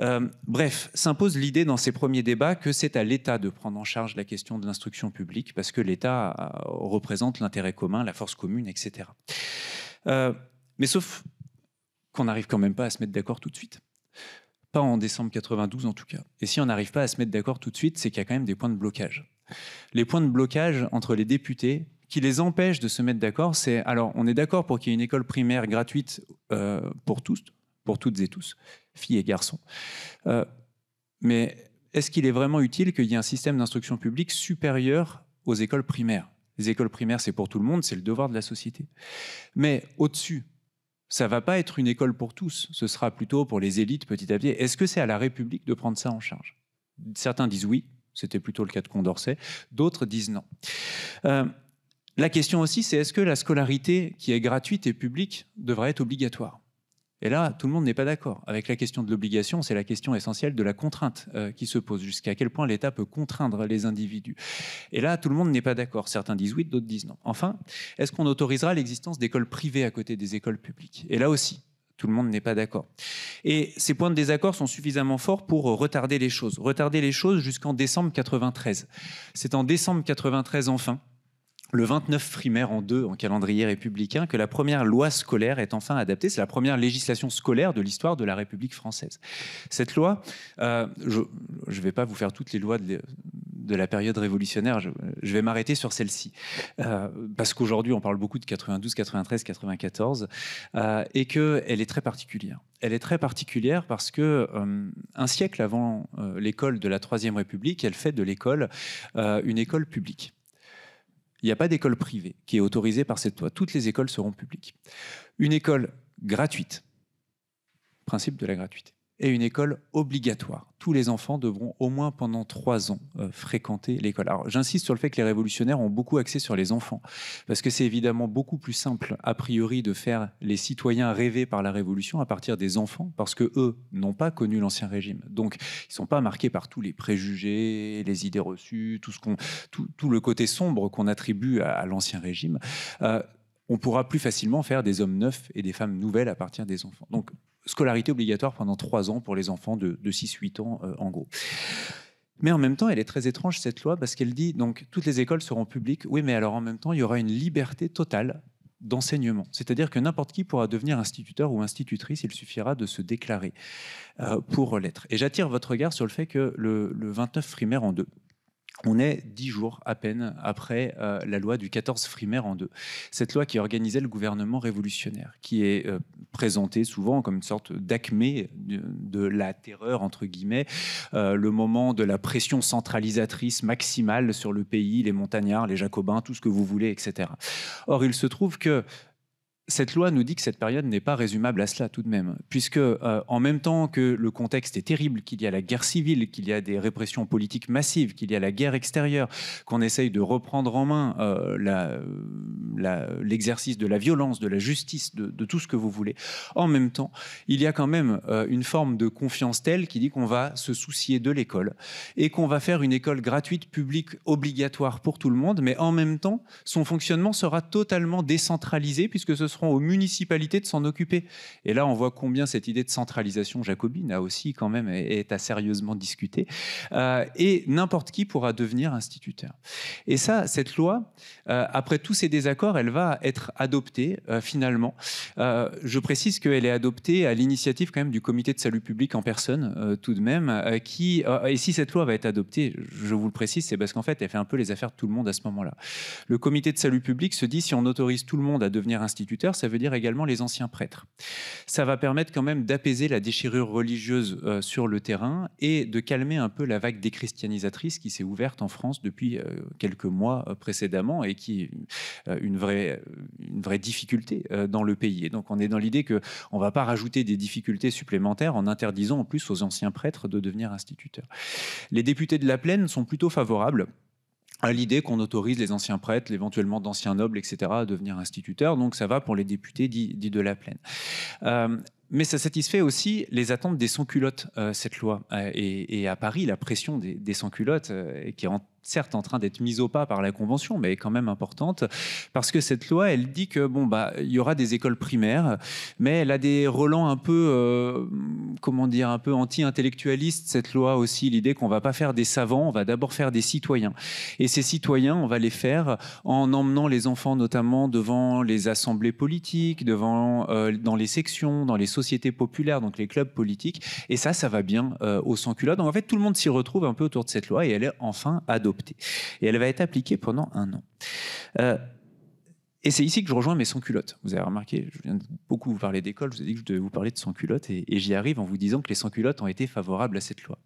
Euh, bref, s'impose l'idée dans ces premiers débats que c'est à l'État de prendre en charge la question de l'instruction publique, parce que l'État euh, représente l'intérêt commun, la force commune, etc. Euh, mais sauf qu'on n'arrive quand même pas à se mettre d'accord tout de suite. Pas en décembre 92 en tout cas. Et si on n'arrive pas à se mettre d'accord tout de suite, c'est qu'il y a quand même des points de blocage. Les points de blocage entre les députés qui les empêchent de se mettre d'accord, c'est alors on est d'accord pour qu'il y ait une école primaire gratuite pour tous, pour toutes et tous filles et garçons. Euh, mais est-ce qu'il est vraiment utile qu'il y ait un système d'instruction publique supérieur aux écoles primaires Les écoles primaires, c'est pour tout le monde, c'est le devoir de la société. Mais au-dessus, ça va pas être une école pour tous, ce sera plutôt pour les élites petit à petit. Est-ce que c'est à la République de prendre ça en charge Certains disent oui, c'était plutôt le cas de Condorcet, d'autres disent non. Euh, la question aussi, c'est est-ce que la scolarité qui est gratuite et publique devrait être obligatoire et là, tout le monde n'est pas d'accord. Avec la question de l'obligation, c'est la question essentielle de la contrainte euh, qui se pose. Jusqu'à quel point l'État peut contraindre les individus. Et là, tout le monde n'est pas d'accord. Certains disent oui, d'autres disent non. Enfin, est-ce qu'on autorisera l'existence d'écoles privées à côté des écoles publiques Et là aussi, tout le monde n'est pas d'accord. Et ces points de désaccord sont suffisamment forts pour retarder les choses. Retarder les choses jusqu'en décembre 93. C'est en décembre 93 enfin le 29 primaire en deux en calendrier républicain que la première loi scolaire est enfin adaptée. C'est la première législation scolaire de l'histoire de la République française. Cette loi, euh, je ne vais pas vous faire toutes les lois de, la période révolutionnaire, je, vais m'arrêter sur celle-ci. Euh, parce qu'aujourd'hui, on parle beaucoup de 92, 93, 94, et qu'elle est très particulière. Elle est très particulière parce que euh, un siècle avant l'école de la Troisième République, elle fait de l'école une école publique. Il n'y a pas d'école privée qui est autorisée par cette loi. Toutes les écoles seront publiques. Une école gratuite. Principe de la gratuité et une école obligatoire. Tous les enfants devront au moins pendant trois ans euh, fréquenter l'école. Alors j'insiste sur le fait que les révolutionnaires ont beaucoup axé sur les enfants, parce que c'est évidemment beaucoup plus simple a priori de faire les citoyens rêvés par la révolution à partir des enfants, parce que eux n'ont pas connu l'ancien régime. Donc ils sont pas marqués par tous les préjugés, les idées reçues, tout ce qu'on, tout, le côté sombre qu'on attribue à, l'ancien régime. Euh, on pourra plus facilement faire des hommes neufs et des femmes nouvelles à partir des enfants. Donc scolarité obligatoire pendant trois ans pour les enfants de, 6-8 ans euh, en gros. Mais en même temps, elle est très étrange cette loi parce qu'elle dit donc toutes les écoles seront publiques. Oui, mais alors en même temps, il y aura une liberté totale d'enseignement. C'est-à-dire que n'importe qui pourra devenir instituteur ou institutrice, il suffira de se déclarer euh, pour l'être. Et j'attire votre regard sur le fait que le, 29 primaire en deux, on est dix jours à peine après euh, la loi du 14 Frimaire en deux. Cette loi qui organisait le gouvernement révolutionnaire, qui est euh, présentée souvent comme une sorte d'acmé de, la terreur, entre guillemets, euh, le moment de la pression centralisatrice maximale sur le pays, les montagnards, les jacobins, tout ce que vous voulez, etc. Or, il se trouve que cette loi nous dit que cette période n'est pas résumable à cela tout de même, puisque euh, en même temps que le contexte est terrible, qu'il y a la guerre civile, qu'il y a des répressions politiques massives, qu'il y a la guerre extérieure, qu'on essaye de reprendre en main euh, euh, l'exercice de la violence, de la justice, de, tout ce que vous voulez, en même temps, il y a quand même une forme de confiance telle qui dit qu'on va se soucier de l'école et qu'on va faire une école gratuite, publique, obligatoire pour tout le monde, mais en même temps, son fonctionnement sera totalement décentralisé puisque ce sont aux municipalités de s'en occuper. Et là, on voit combien cette idée de centralisation jacobine a aussi quand même est à sérieusement discuter. Euh, et n'importe qui pourra devenir instituteur. Et ça, cette loi, euh, après tous ces désaccords, elle va être adoptée euh, finalement. je précise qu'elle est adoptée à l'initiative quand même du comité de salut public en personne, tout de même, qui, et si cette loi va être adoptée, je vous le précise, c'est parce qu'en fait, elle fait un peu les affaires de tout le monde à ce moment-là. Le comité de salut public se dit, si on autorise tout le monde à devenir instituteur, ça veut dire également les anciens prêtres. Ça va permettre quand même d'apaiser la déchirure religieuse euh, sur le terrain et de calmer un peu la vague déchristianisatrice qui s'est ouverte en France depuis euh, quelques mois euh, précédemment et qui est une vraie, une vraie difficulté dans le pays. donc on est dans l'idée qu'on ne va pas rajouter des difficultés supplémentaires en interdisant en plus aux anciens prêtres de devenir instituteurs. Les députés de la plaine sont plutôt favorables à l'idée qu'on autorise les anciens prêtres, éventuellement d'anciens nobles, etc., à devenir instituteurs. Donc ça va pour les députés dits, de la plaine. Euh, mais ça satisfait aussi les attentes des sans-culottes, euh, cette loi. Euh, et, à Paris, la pression des, sans-culottes, qui est certes en train d'être mise au pas par la Convention, mais quand même importante, parce que cette loi, elle dit que bon bah il y aura des écoles primaires, mais elle a des relents un peu, euh, comment dire, un peu anti intellectualiste Cette loi aussi, l'idée qu'on va pas faire des savants, on va d'abord faire des citoyens. Et ces citoyens, on va les faire en emmenant les enfants notamment devant les assemblées politiques, devant euh, dans les sections, dans les sociétés populaires, donc les clubs politiques. Et ça, ça va bien euh, au sans culottes. Donc en fait, tout le monde s'y retrouve un peu autour de cette loi et elle est enfin adoptée. Et elle va être appliquée pendant un an. Euh, et c'est ici que je rejoins mes sans-culottes. Vous avez remarqué, je viens de beaucoup vous parler d'école, je vous ai dit que je devais vous parler de sans-culottes, et, j'y arrive en vous disant que les sans-culottes ont été favorables à cette loi.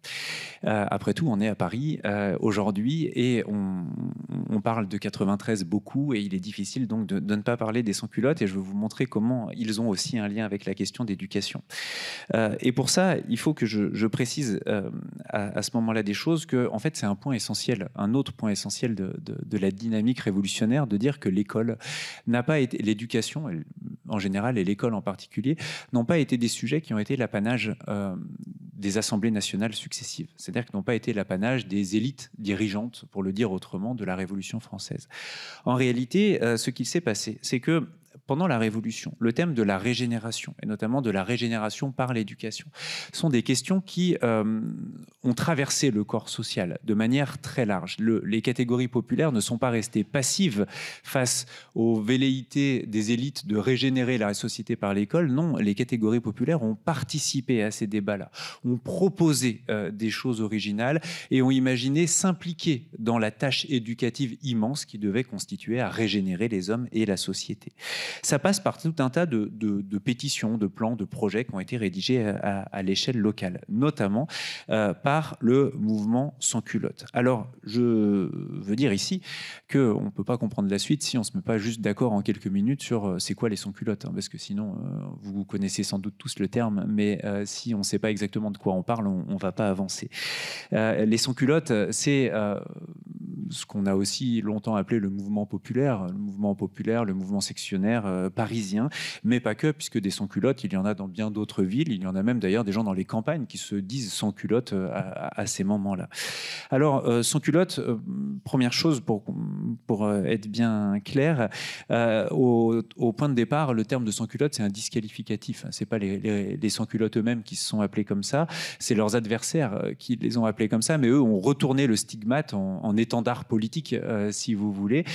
Euh, après tout, on est à Paris euh, aujourd'hui, et on, parle de 93 beaucoup, et il est difficile donc de, ne pas parler des sans-culottes, et je vais vous montrer comment ils ont aussi un lien avec la question d'éducation. Euh, et pour ça, il faut que je, précise à, ce moment-là des choses, que en fait c'est un point essentiel, un autre point essentiel de, de la dynamique révolutionnaire, de dire que l'école n'a pas été l'éducation en général et l'école en particulier n'ont pas été des sujets qui ont été l'apanage euh, des assemblées nationales successives, c'est-à-dire qu'ils n'ont pas été l'apanage des élites dirigeantes, pour le dire autrement, de la Révolution française. En réalité, euh, ce qui s'est passé, c'est que pendant la Révolution, le thème de la régénération, et notamment de la régénération par l'éducation, sont des questions qui euh, ont traversé le corps social de manière très large. les catégories populaires ne sont pas restées passives face aux velléités des élites de régénérer la société par l'école. Non, les catégories populaires ont participé à ces débats-là, ont proposé euh, des choses originales et ont imaginé s'impliquer dans la tâche éducative immense qui devait constituer à régénérer les hommes et la société. Ça passe par tout un tas de, pétitions, de plans, de projets qui ont été rédigés à, l'échelle locale, notamment euh, par le mouvement sans culotte. Alors, je veux dire ici qu'on ne peut pas comprendre la suite si on ne se met pas juste d'accord en quelques minutes sur euh, c'est quoi les sans culottes, hein, parce que sinon, euh, vous connaissez sans doute tous le terme, mais si on ne sait pas exactement de quoi on parle, on ne va pas avancer. les sans culottes, c'est ce qu'on a aussi longtemps appelé le mouvement populaire, le mouvement populaire, le mouvement sectionnaire euh, parisiens, parisien, mais pas que, puisque des sans-culottes, il y en a dans bien d'autres villes, il y en a même d'ailleurs des gens dans les campagnes qui se disent sans-culottes euh, à, ces moments-là. Alors, euh, sans-culottes, première chose pour, être bien clair, au, point de départ, le terme de sans-culottes, c'est un disqualificatif, c'est pas les, sans-culottes eux-mêmes qui se sont appelés comme ça, c'est leurs adversaires qui les ont appelés comme ça, mais eux ont retourné le stigmate en, étendard politique, si vous voulez.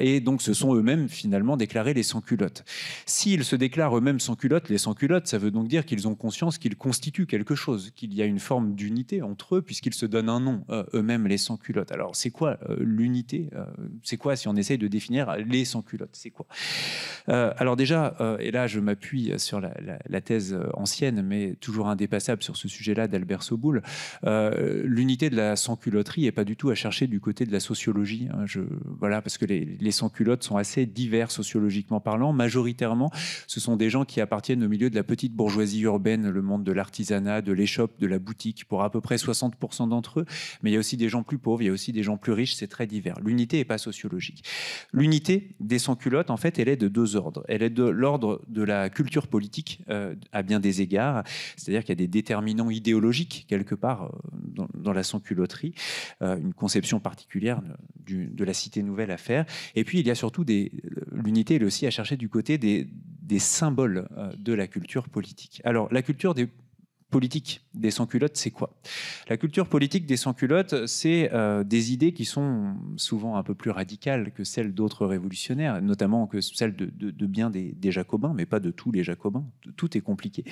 et donc, ce sont eux-mêmes finalement déclarés les sans culottes. S'ils se déclarent eux-mêmes sans culottes, les sans culottes, ça veut donc dire qu'ils ont conscience qu'ils constituent quelque chose, qu'il y a une forme d'unité entre eux, puisqu'ils se donnent un nom, euh, eux-mêmes les sans culottes. Alors, c'est quoi euh, l'unité euh, C'est quoi si on essaye de définir les sans culottes C'est quoi Alors, déjà, et là, je m'appuie sur la, thèse ancienne, mais toujours indépassable sur ce sujet-là d'Albert Soboul, l'unité de la sans culotterie n'est pas du tout à chercher du côté de la sociologie. Hein. je, voilà, parce que les, les sans culottes sont assez divers sociologiquement parlant majoritairement, ce sont des gens qui appartiennent au milieu de la petite bourgeoisie urbaine, le monde de l'artisanat, de l'échoppe, de la boutique, pour à peu près 60% d'entre eux. Mais il y a aussi des gens plus pauvres, il y a aussi des gens plus riches, c'est très divers. L'unité n'est pas sociologique. L'unité des sans-culottes, en fait, elle est de deux ordres. Elle est de l'ordre de la culture politique euh, à bien des égards, c'est-à-dire qu'il y a des déterminants idéologiques quelque part euh, dans, la sans-culotterie, euh, une conception particulière de la cité nouvelle à faire. Et puis, il y a surtout des. L'unité, elle aussi, à chercher du côté des, des symboles euh, de la culture politique. Alors, la culture des politique des sans-culottes, c'est quoi La culture politique des sans-culottes, c'est euh, des idées qui sont souvent un peu plus radicales que celles d'autres révolutionnaires, notamment que celles de, bien des, jacobins, mais pas de tous les jacobins. Tout est compliqué.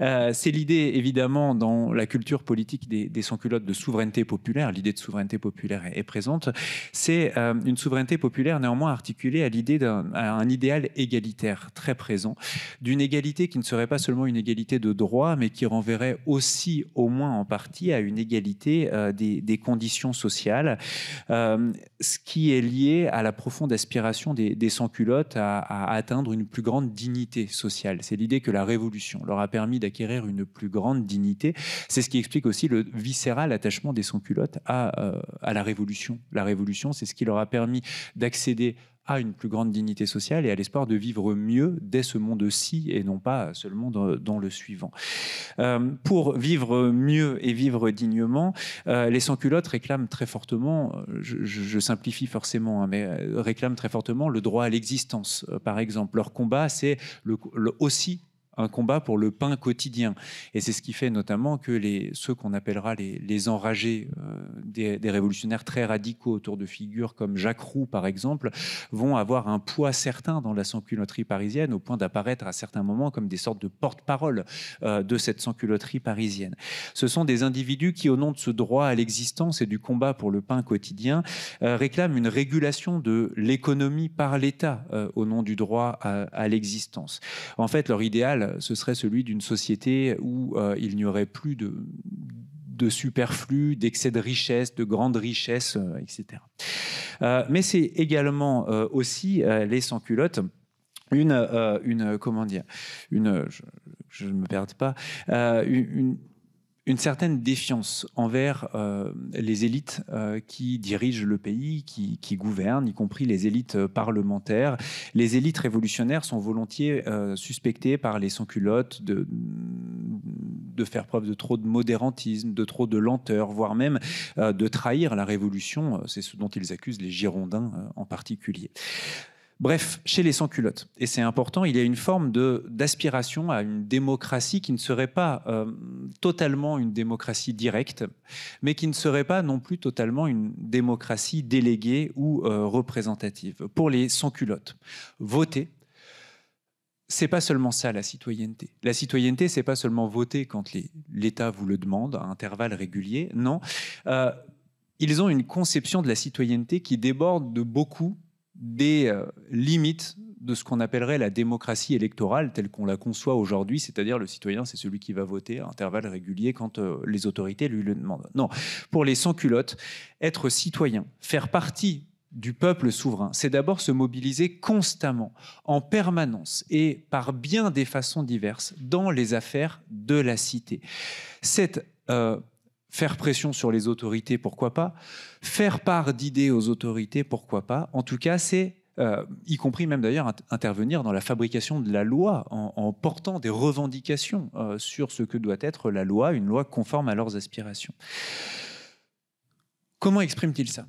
Euh, c'est l'idée, évidemment, dans la culture politique des, sans-culottes de souveraineté populaire. L'idée de souveraineté populaire est, présente. C'est euh, une souveraineté populaire néanmoins articulée à l'idée d'un un idéal égalitaire très présent, d'une égalité qui ne serait pas seulement une égalité de droit, mais qui renverrait aussi au moins en partie à une égalité euh, des, conditions sociales, euh, ce qui est lié à la profonde aspiration des, sans-culottes à, atteindre une plus grande dignité sociale. C'est l'idée que la révolution leur a permis d'acquérir une plus grande dignité. C'est ce qui explique aussi le viscéral attachement des sans-culottes à, euh, à la révolution. La révolution, c'est ce qui leur a permis d'accéder à une plus grande dignité sociale et à l'espoir de vivre mieux dès ce monde-ci et non pas seulement dans, le suivant. Euh, pour vivre mieux et vivre dignement, euh, les sans-culottes réclament très fortement, euh, je, simplifie forcément, hein, mais réclament très fortement le droit à l'existence, par exemple. Leur combat, c'est le, aussi un combat pour le pain quotidien. Et c'est ce qui fait notamment que les, ceux qu'on appellera les, les enragés euh, des, des, révolutionnaires très radicaux autour de figures comme Jacques Roux, par exemple, vont avoir un poids certain dans la sans-culotterie parisienne, au point d'apparaître à certains moments comme des sortes de porte-parole euh, de cette sans-culotterie parisienne. Ce sont des individus qui, au nom de ce droit à l'existence et du combat pour le pain quotidien, euh, réclament une régulation de l'économie par l'État au nom du droit à l'existence. En fait, leur idéal ce serait celui d'une société où euh, il n'y aurait plus de, de superflu, d'excès de richesse, de grande richesse, euh, etc. Euh, mais c'est également aussi les sans-culottes. Une, une, comment dire, une, je ne me perde pas, une une certaine défiance envers euh, les élites euh, qui dirigent le pays, qui, gouvernent, y compris les élites euh, parlementaires. Les élites révolutionnaires sont volontiers suspectées par les sans-culottes de, de faire preuve de trop de modérantisme, de trop de lenteur, voire même de trahir la révolution. C'est ce dont ils accusent les Girondins en particulier. Bref, chez les sans-culottes, et c'est important, il y a une forme d'aspiration à une démocratie qui ne serait pas euh, totalement une démocratie directe, mais qui ne serait pas non plus totalement une démocratie déléguée ou euh, représentative. Pour les sans-culottes, voter, c'est pas seulement ça la citoyenneté. La citoyenneté, c'est pas seulement voter quand l'État vous le demande à intervalles réguliers. Non, euh, ils ont une conception de la citoyenneté qui déborde de beaucoup des euh, limites de ce qu'on appellerait la démocratie électorale telle qu'on la conçoit aujourd'hui, c'est-à-dire le citoyen, c'est celui qui va voter à intervalles réguliers quand euh, les autorités lui le demandent. Non, pour les sans-culottes, être citoyen, faire partie du peuple souverain, c'est d'abord se mobiliser constamment, en permanence et par bien des façons diverses dans les affaires de la cité. Cette euh, Faire pression sur les autorités, pourquoi pas Faire part d'idées aux autorités, pourquoi pas En tout cas, c'est, euh, y compris même d'ailleurs, intervenir dans la fabrication de la loi en, portant des revendications euh, sur ce que doit être la loi, une loi conforme à leurs aspirations. Comment exprime-t-il ça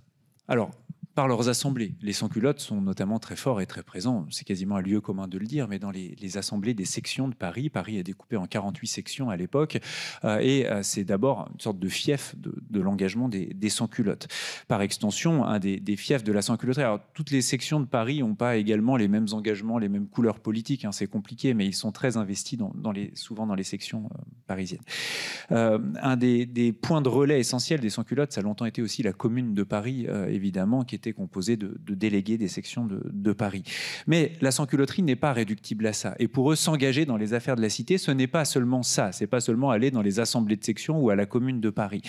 Alors, par leurs assemblées. Les sans-culottes sont notamment très forts et très présents, c'est quasiment un lieu commun de le dire, mais dans les, assemblées des sections de Paris, Paris est découpé en 48 sections à l'époque, euh, et euh, c'est d'abord une sorte de fief de, l'engagement des, sans-culottes. Par extension, un des, fiefs de la sans-culotterie, alors toutes les sections de Paris n'ont pas également les mêmes engagements, les mêmes couleurs politiques, hein, c'est compliqué, mais ils sont très investis dans, les, souvent dans les sections euh, parisiennes. un des, des, points de relais essentiels des sans-culottes, ça a longtemps été aussi la commune de Paris, évidemment, qui est était composé de, délégués des sections de, Paris. Mais la sans-culotterie n'est pas réductible à ça. Et pour eux, s'engager dans les affaires de la cité, ce n'est pas seulement ça. C'est pas seulement aller dans les assemblées de sections ou à la commune de Paris.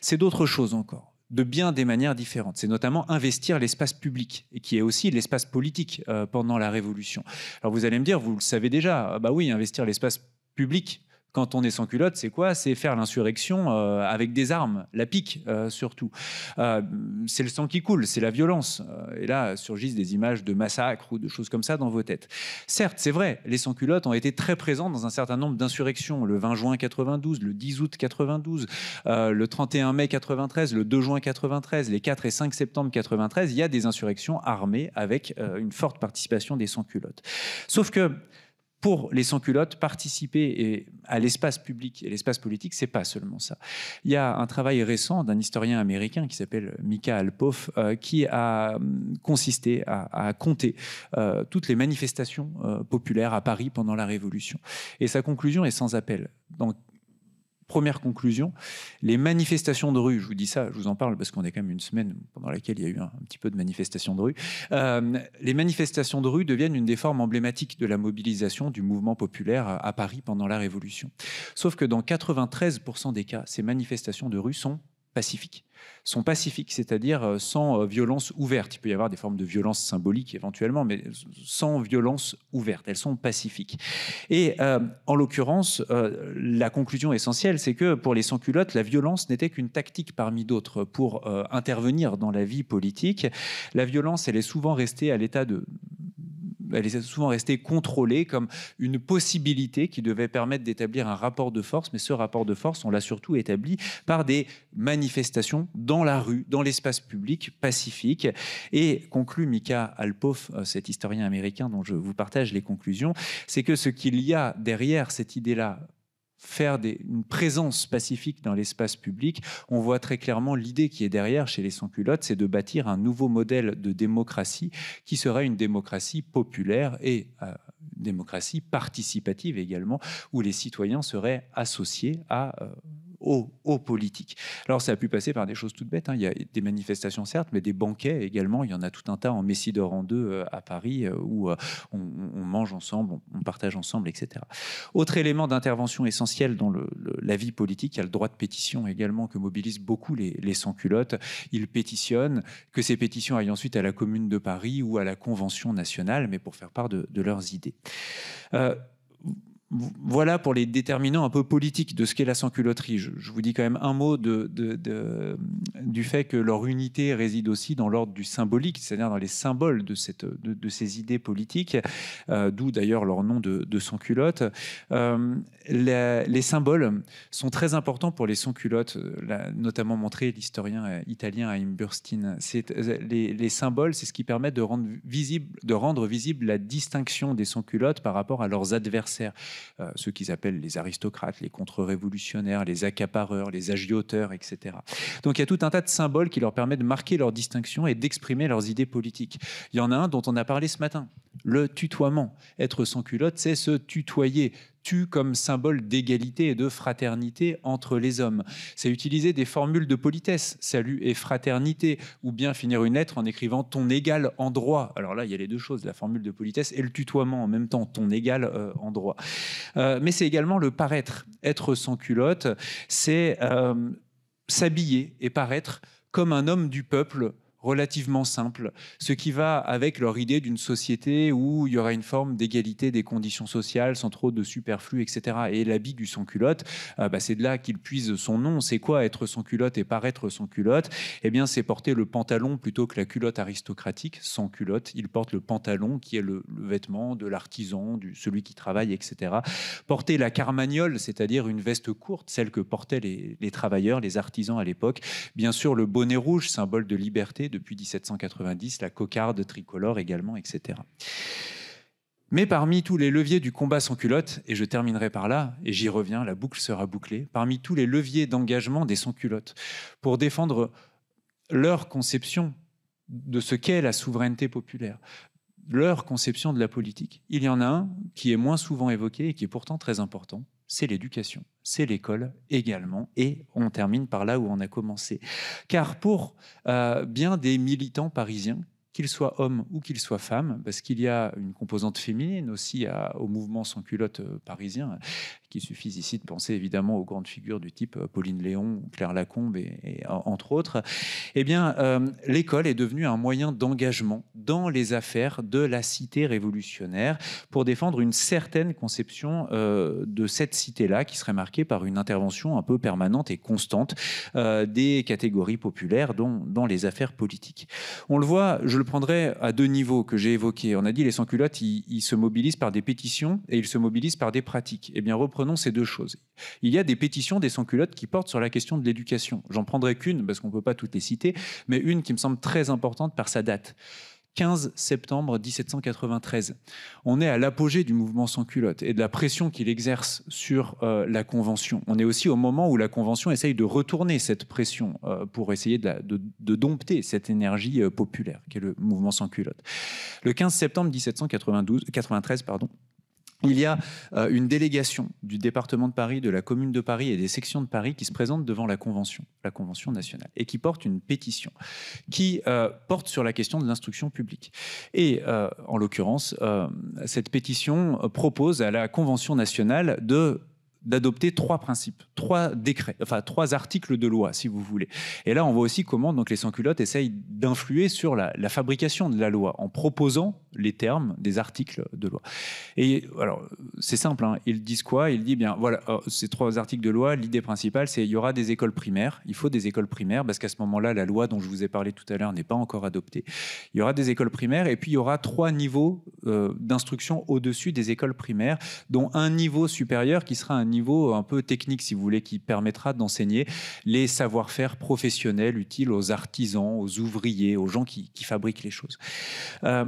C'est d'autres choses encore de bien des manières différentes. C'est notamment investir l'espace public, qui est aussi l'espace politique euh, pendant la Révolution. Alors vous allez me dire, vous le savez déjà, ah bah oui, investir l'espace public, quand on est sans culotte, c'est quoi C'est faire l'insurrection euh, avec des armes, la pique euh, surtout. Euh, c'est le sang qui coule, c'est la violence. et là surgissent des images de massacres ou de choses comme ça dans vos têtes. Certes, c'est vrai, les sans-culottes ont été très présents dans un certain nombre d'insurrections. Le 20 juin 92, le 10 août 92, le 31 mai 93, le 2 juin 93, les 4 et 5 septembre 93, il y a des insurrections armées avec une forte participation des sans-culottes. Sauf que pour les sans-culottes, participer à l'espace public et l'espace politique, c'est pas seulement ça. Il y a un travail récent d'un historien américain qui s'appelle Mika Alpoff euh, qui a hum, consisté à, compter euh, toutes les manifestations euh, populaires à Paris pendant la Révolution. Et sa conclusion est sans appel. Première conclusion, les manifestations de rue, je vous dis ça, je vous en parle parce qu'on est quand même une semaine pendant laquelle il y a eu un, petit peu de manifestations de rue, euh, les manifestations de rue deviennent une des formes emblématiques de la mobilisation du mouvement populaire à Paris pendant la Révolution. Sauf que dans 93% des cas, ces manifestations de rue sont sont pacifiques, c'est-à-dire euh, sans euh, violence ouverte. Il peut y avoir des formes de violence symbolique éventuellement, mais sans violence ouverte. Elles sont pacifiques. Et euh, en l'occurrence, la conclusion essentielle, c'est que pour les sans-culottes, la violence n'était qu'une tactique parmi d'autres pour intervenir dans la vie politique. La violence, elle est souvent restée à l'état de elle est souvent restée contrôlée comme une possibilité qui devait permettre d'établir un rapport de force, mais ce rapport de force, on l'a surtout établi par des manifestations dans la rue, dans l'espace public pacifique. Et conclut Mika Alpov, euh, cet historien américain dont je vous partage les conclusions, c'est que ce qu'il y a derrière cette idée-là faire une présence pacifique dans l'espace public, on voit très clairement l'idée qui est derrière chez les sans-culottes, c'est de bâtir un nouveau modèle de démocratie qui serait une démocratie populaire et euh, démocratie participative également, où les citoyens seraient associés à... Euh, aux, politiques. Alors ça a pu passer par des choses toutes bêtes. Hein. Il y a des manifestations certes, mais des banquets également. Il y en a tout un tas en Messidor en deux euh, à Paris euh, où euh, on, mange ensemble, on, partage ensemble, etc. Autre élément d'intervention essentiel dans la vie politique, il y a le droit de pétition également que mobilisent beaucoup les, sans-culottes. Ils pétitionnent, que ces pétitions aillent ensuite à la Commune de Paris ou à la Convention nationale, mais pour faire part de, leurs idées voilà pour les déterminants un peu politiques de ce qu'est la sans-culotterie. Je, vous dis quand même un mot du fait que leur unité réside aussi dans l'ordre du symbolique, c'est-à-dire dans les symboles de, ces idées politiques, euh, d'où d'ailleurs leur nom de, sans culotte euh, les, symboles sont très importants pour les sans-culottes, euh, notamment montré l'historien italien Aim Burstein. Les, symboles, c'est ce qui permet de rendre visible, de rendre visible la distinction des sans-culottes par rapport à leurs adversaires. Euh, ceux qu'ils appellent les aristocrates, les contre-révolutionnaires, les accapareurs, les agioteurs, etc. Donc il y a tout un tas de symboles qui leur permettent de marquer leur distinction et d'exprimer leurs idées politiques. Il y en a un dont on a parlé ce matin, le tutoiement. Être sans culotte, c'est se tutoyer. Tu comme symbole d'égalité et de fraternité entre les hommes. C'est utiliser des formules de politesse, salut et fraternité, ou bien finir une lettre en écrivant ton égal en droit. Alors là, il y a les deux choses, la formule de politesse et le tutoiement en même temps, ton égal euh, en droit. Euh, mais c'est également le paraître. Être sans culotte, c'est euh, s'habiller et paraître comme un homme du peuple relativement simple, ce qui va avec leur idée d'une société où il y aura une forme d'égalité des conditions sociales sans trop de superflu, etc. Et l'habit du sans-culotte, euh, bah, c'est de là qu'il puise son nom. C'est quoi être sans-culotte et paraître sans-culotte Eh bien, c'est porter le pantalon plutôt que la culotte aristocratique, sans-culotte. Il porte le pantalon qui est le, vêtement de l'artisan, du celui qui travaille, etc. Porter la carmagnole, c'est-à-dire une veste courte, celle que portaient les travailleurs, les artisans à l'époque. Bien sûr, le bonnet rouge, symbole de liberté, depuis 1790, la cocarde tricolore également, etc. Mais parmi tous les leviers du combat sans culotte, et je terminerai par là, et j'y reviens, la boucle sera bouclée, parmi tous les leviers d'engagement des sans-culottes pour défendre leur conception de ce qu'est la souveraineté populaire, leur conception de la politique, il y en a un qui est moins souvent évoqué et qui est pourtant très important, c'est l'éducation c'est l'école également. Et on termine par là où on a commencé. Car pour euh, bien des militants parisiens, qu'ils soient hommes ou qu'ils soient femmes, parce qu'il y a une composante féminine aussi au mouvement sans culotte euh, parisien, qui suffise ici de penser évidemment aux grandes figures du type euh, Pauline Léon, Claire Lacombe, et, entre autres, eh bien, euh, l'école est devenue un moyen d'engagement dans les affaires de la cité révolutionnaire pour défendre une certaine conception euh, de cette cité-là qui serait marquée par une intervention un peu permanente et constante des catégories populaires dont, dans les affaires politiques. On le voit, je le prendrai à deux niveaux que j'ai évoqués. On a dit les sans-culottes, ils, se mobilisent par des pétitions et ils se mobilisent par des pratiques. Eh bien, prenons ces deux choses. Il y a des pétitions des sans-culottes qui portent sur la question de l'éducation. J'en prendrai qu'une, parce qu'on ne peut pas toutes les citer, mais une qui me semble très importante par sa date. 15 septembre 1793. On est à l'apogée du mouvement sans culotte et de la pression qu'il exerce sur euh, la Convention. On est aussi au moment où la Convention essaye de retourner cette pression euh, pour essayer de, de, dompter cette énergie populaire euh, populaire qu'est le mouvement sans culotte. Le 15 septembre 1793, pardon, il y a euh, une délégation du département de Paris, de la commune de Paris et des sections de Paris qui se présentent devant la Convention, la Convention nationale, et qui porte une pétition qui euh, porte sur la question de l'instruction publique. Et euh, en l'occurrence, cette pétition propose à la Convention nationale d'adopter trois principes, trois décrets, enfin trois articles de loi, si vous voulez. Et là, on voit aussi comment donc les sans-culottes essayent d'influer sur la fabrication de la loi en proposant les termes des articles de loi. Et alors, c'est simple, hein. ils disent quoi Il dit, eh bien, voilà, oh, ces trois articles de loi, l'idée principale, c'est il y aura des écoles primaires, il faut des écoles primaires, parce qu'à ce moment-là, la loi dont je vous ai parlé tout à l'heure n'est pas encore adoptée. Il y aura des écoles primaires, et puis il y aura trois niveaux euh, d'instruction au-dessus des écoles primaires, dont un niveau supérieur qui sera un niveau un peu technique, si vous voulez, qui permettra d'enseigner les savoir-faire professionnels utiles aux artisans, aux ouvriers, aux gens qui, fabriquent les choses. Euh,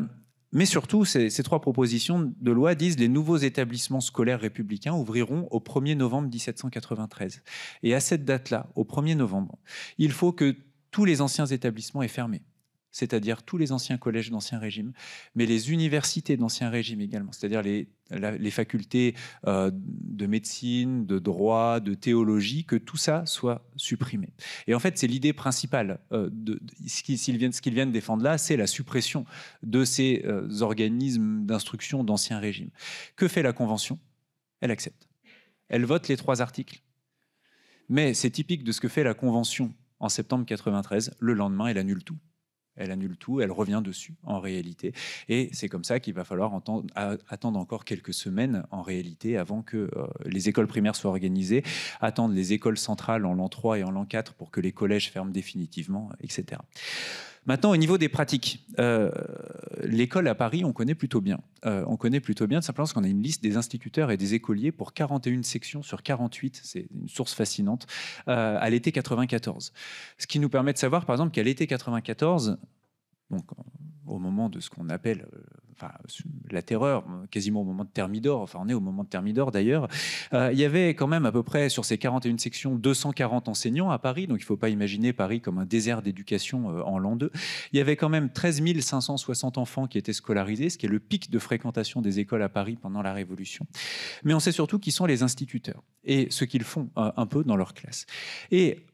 mais surtout, ces, trois propositions de loi disent les nouveaux établissements scolaires républicains ouvriront au 1er novembre 1793. Et à cette date-là, au 1er novembre, il faut que tous les anciens établissements aient fermé c'est-à-dire tous les anciens collèges d'Ancien Régime, mais les universités d'Ancien Régime également, c'est-à-dire les, facultés euh, de médecine, de droit, de théologie, que tout ça soit supprimé. Et en fait, c'est l'idée principale. Euh, de, ce qu'ils viennent, qu viennent, défendre là, c'est la suppression de ces euh, organismes d'instruction d'Ancien Régime. Que fait la Convention Elle accepte. Elle vote les trois articles. Mais c'est typique de ce que fait la Convention en septembre 1993. Le lendemain, elle annule tout elle annule tout, elle revient dessus en réalité. Et c'est comme ça qu'il va falloir attendre encore quelques semaines en réalité avant que euh, les écoles primaires soient organisées, attendre les écoles centrales en l'an 3 et en l'an 4 pour que les collèges ferment définitivement, etc. Maintenant, au niveau des pratiques, euh, l'école à Paris, on connaît plutôt bien. Euh, on connaît plutôt bien, simplement parce qu'on a une liste des instituteurs et des écoliers pour 41 sections sur 48. C'est une source fascinante, euh, à l'été 94. Ce qui nous permet de savoir, par exemple, qu'à l'été 94, donc au moment de ce qu'on appelle la terreur, quasiment au moment de Thermidor, enfin on est au moment de Thermidor d'ailleurs, euh, il y avait quand même à peu près sur ces 41 sections 240 enseignants à Paris, donc il ne faut pas imaginer Paris comme un désert d'éducation euh, en l'an 2. Il y avait quand même 13 560 enfants qui étaient scolarisés, ce qui est le pic de fréquentation des écoles à Paris pendant la Révolution. Mais on sait surtout qui sont les instituteurs et ce qu'ils font euh, un peu dans leur classe. Et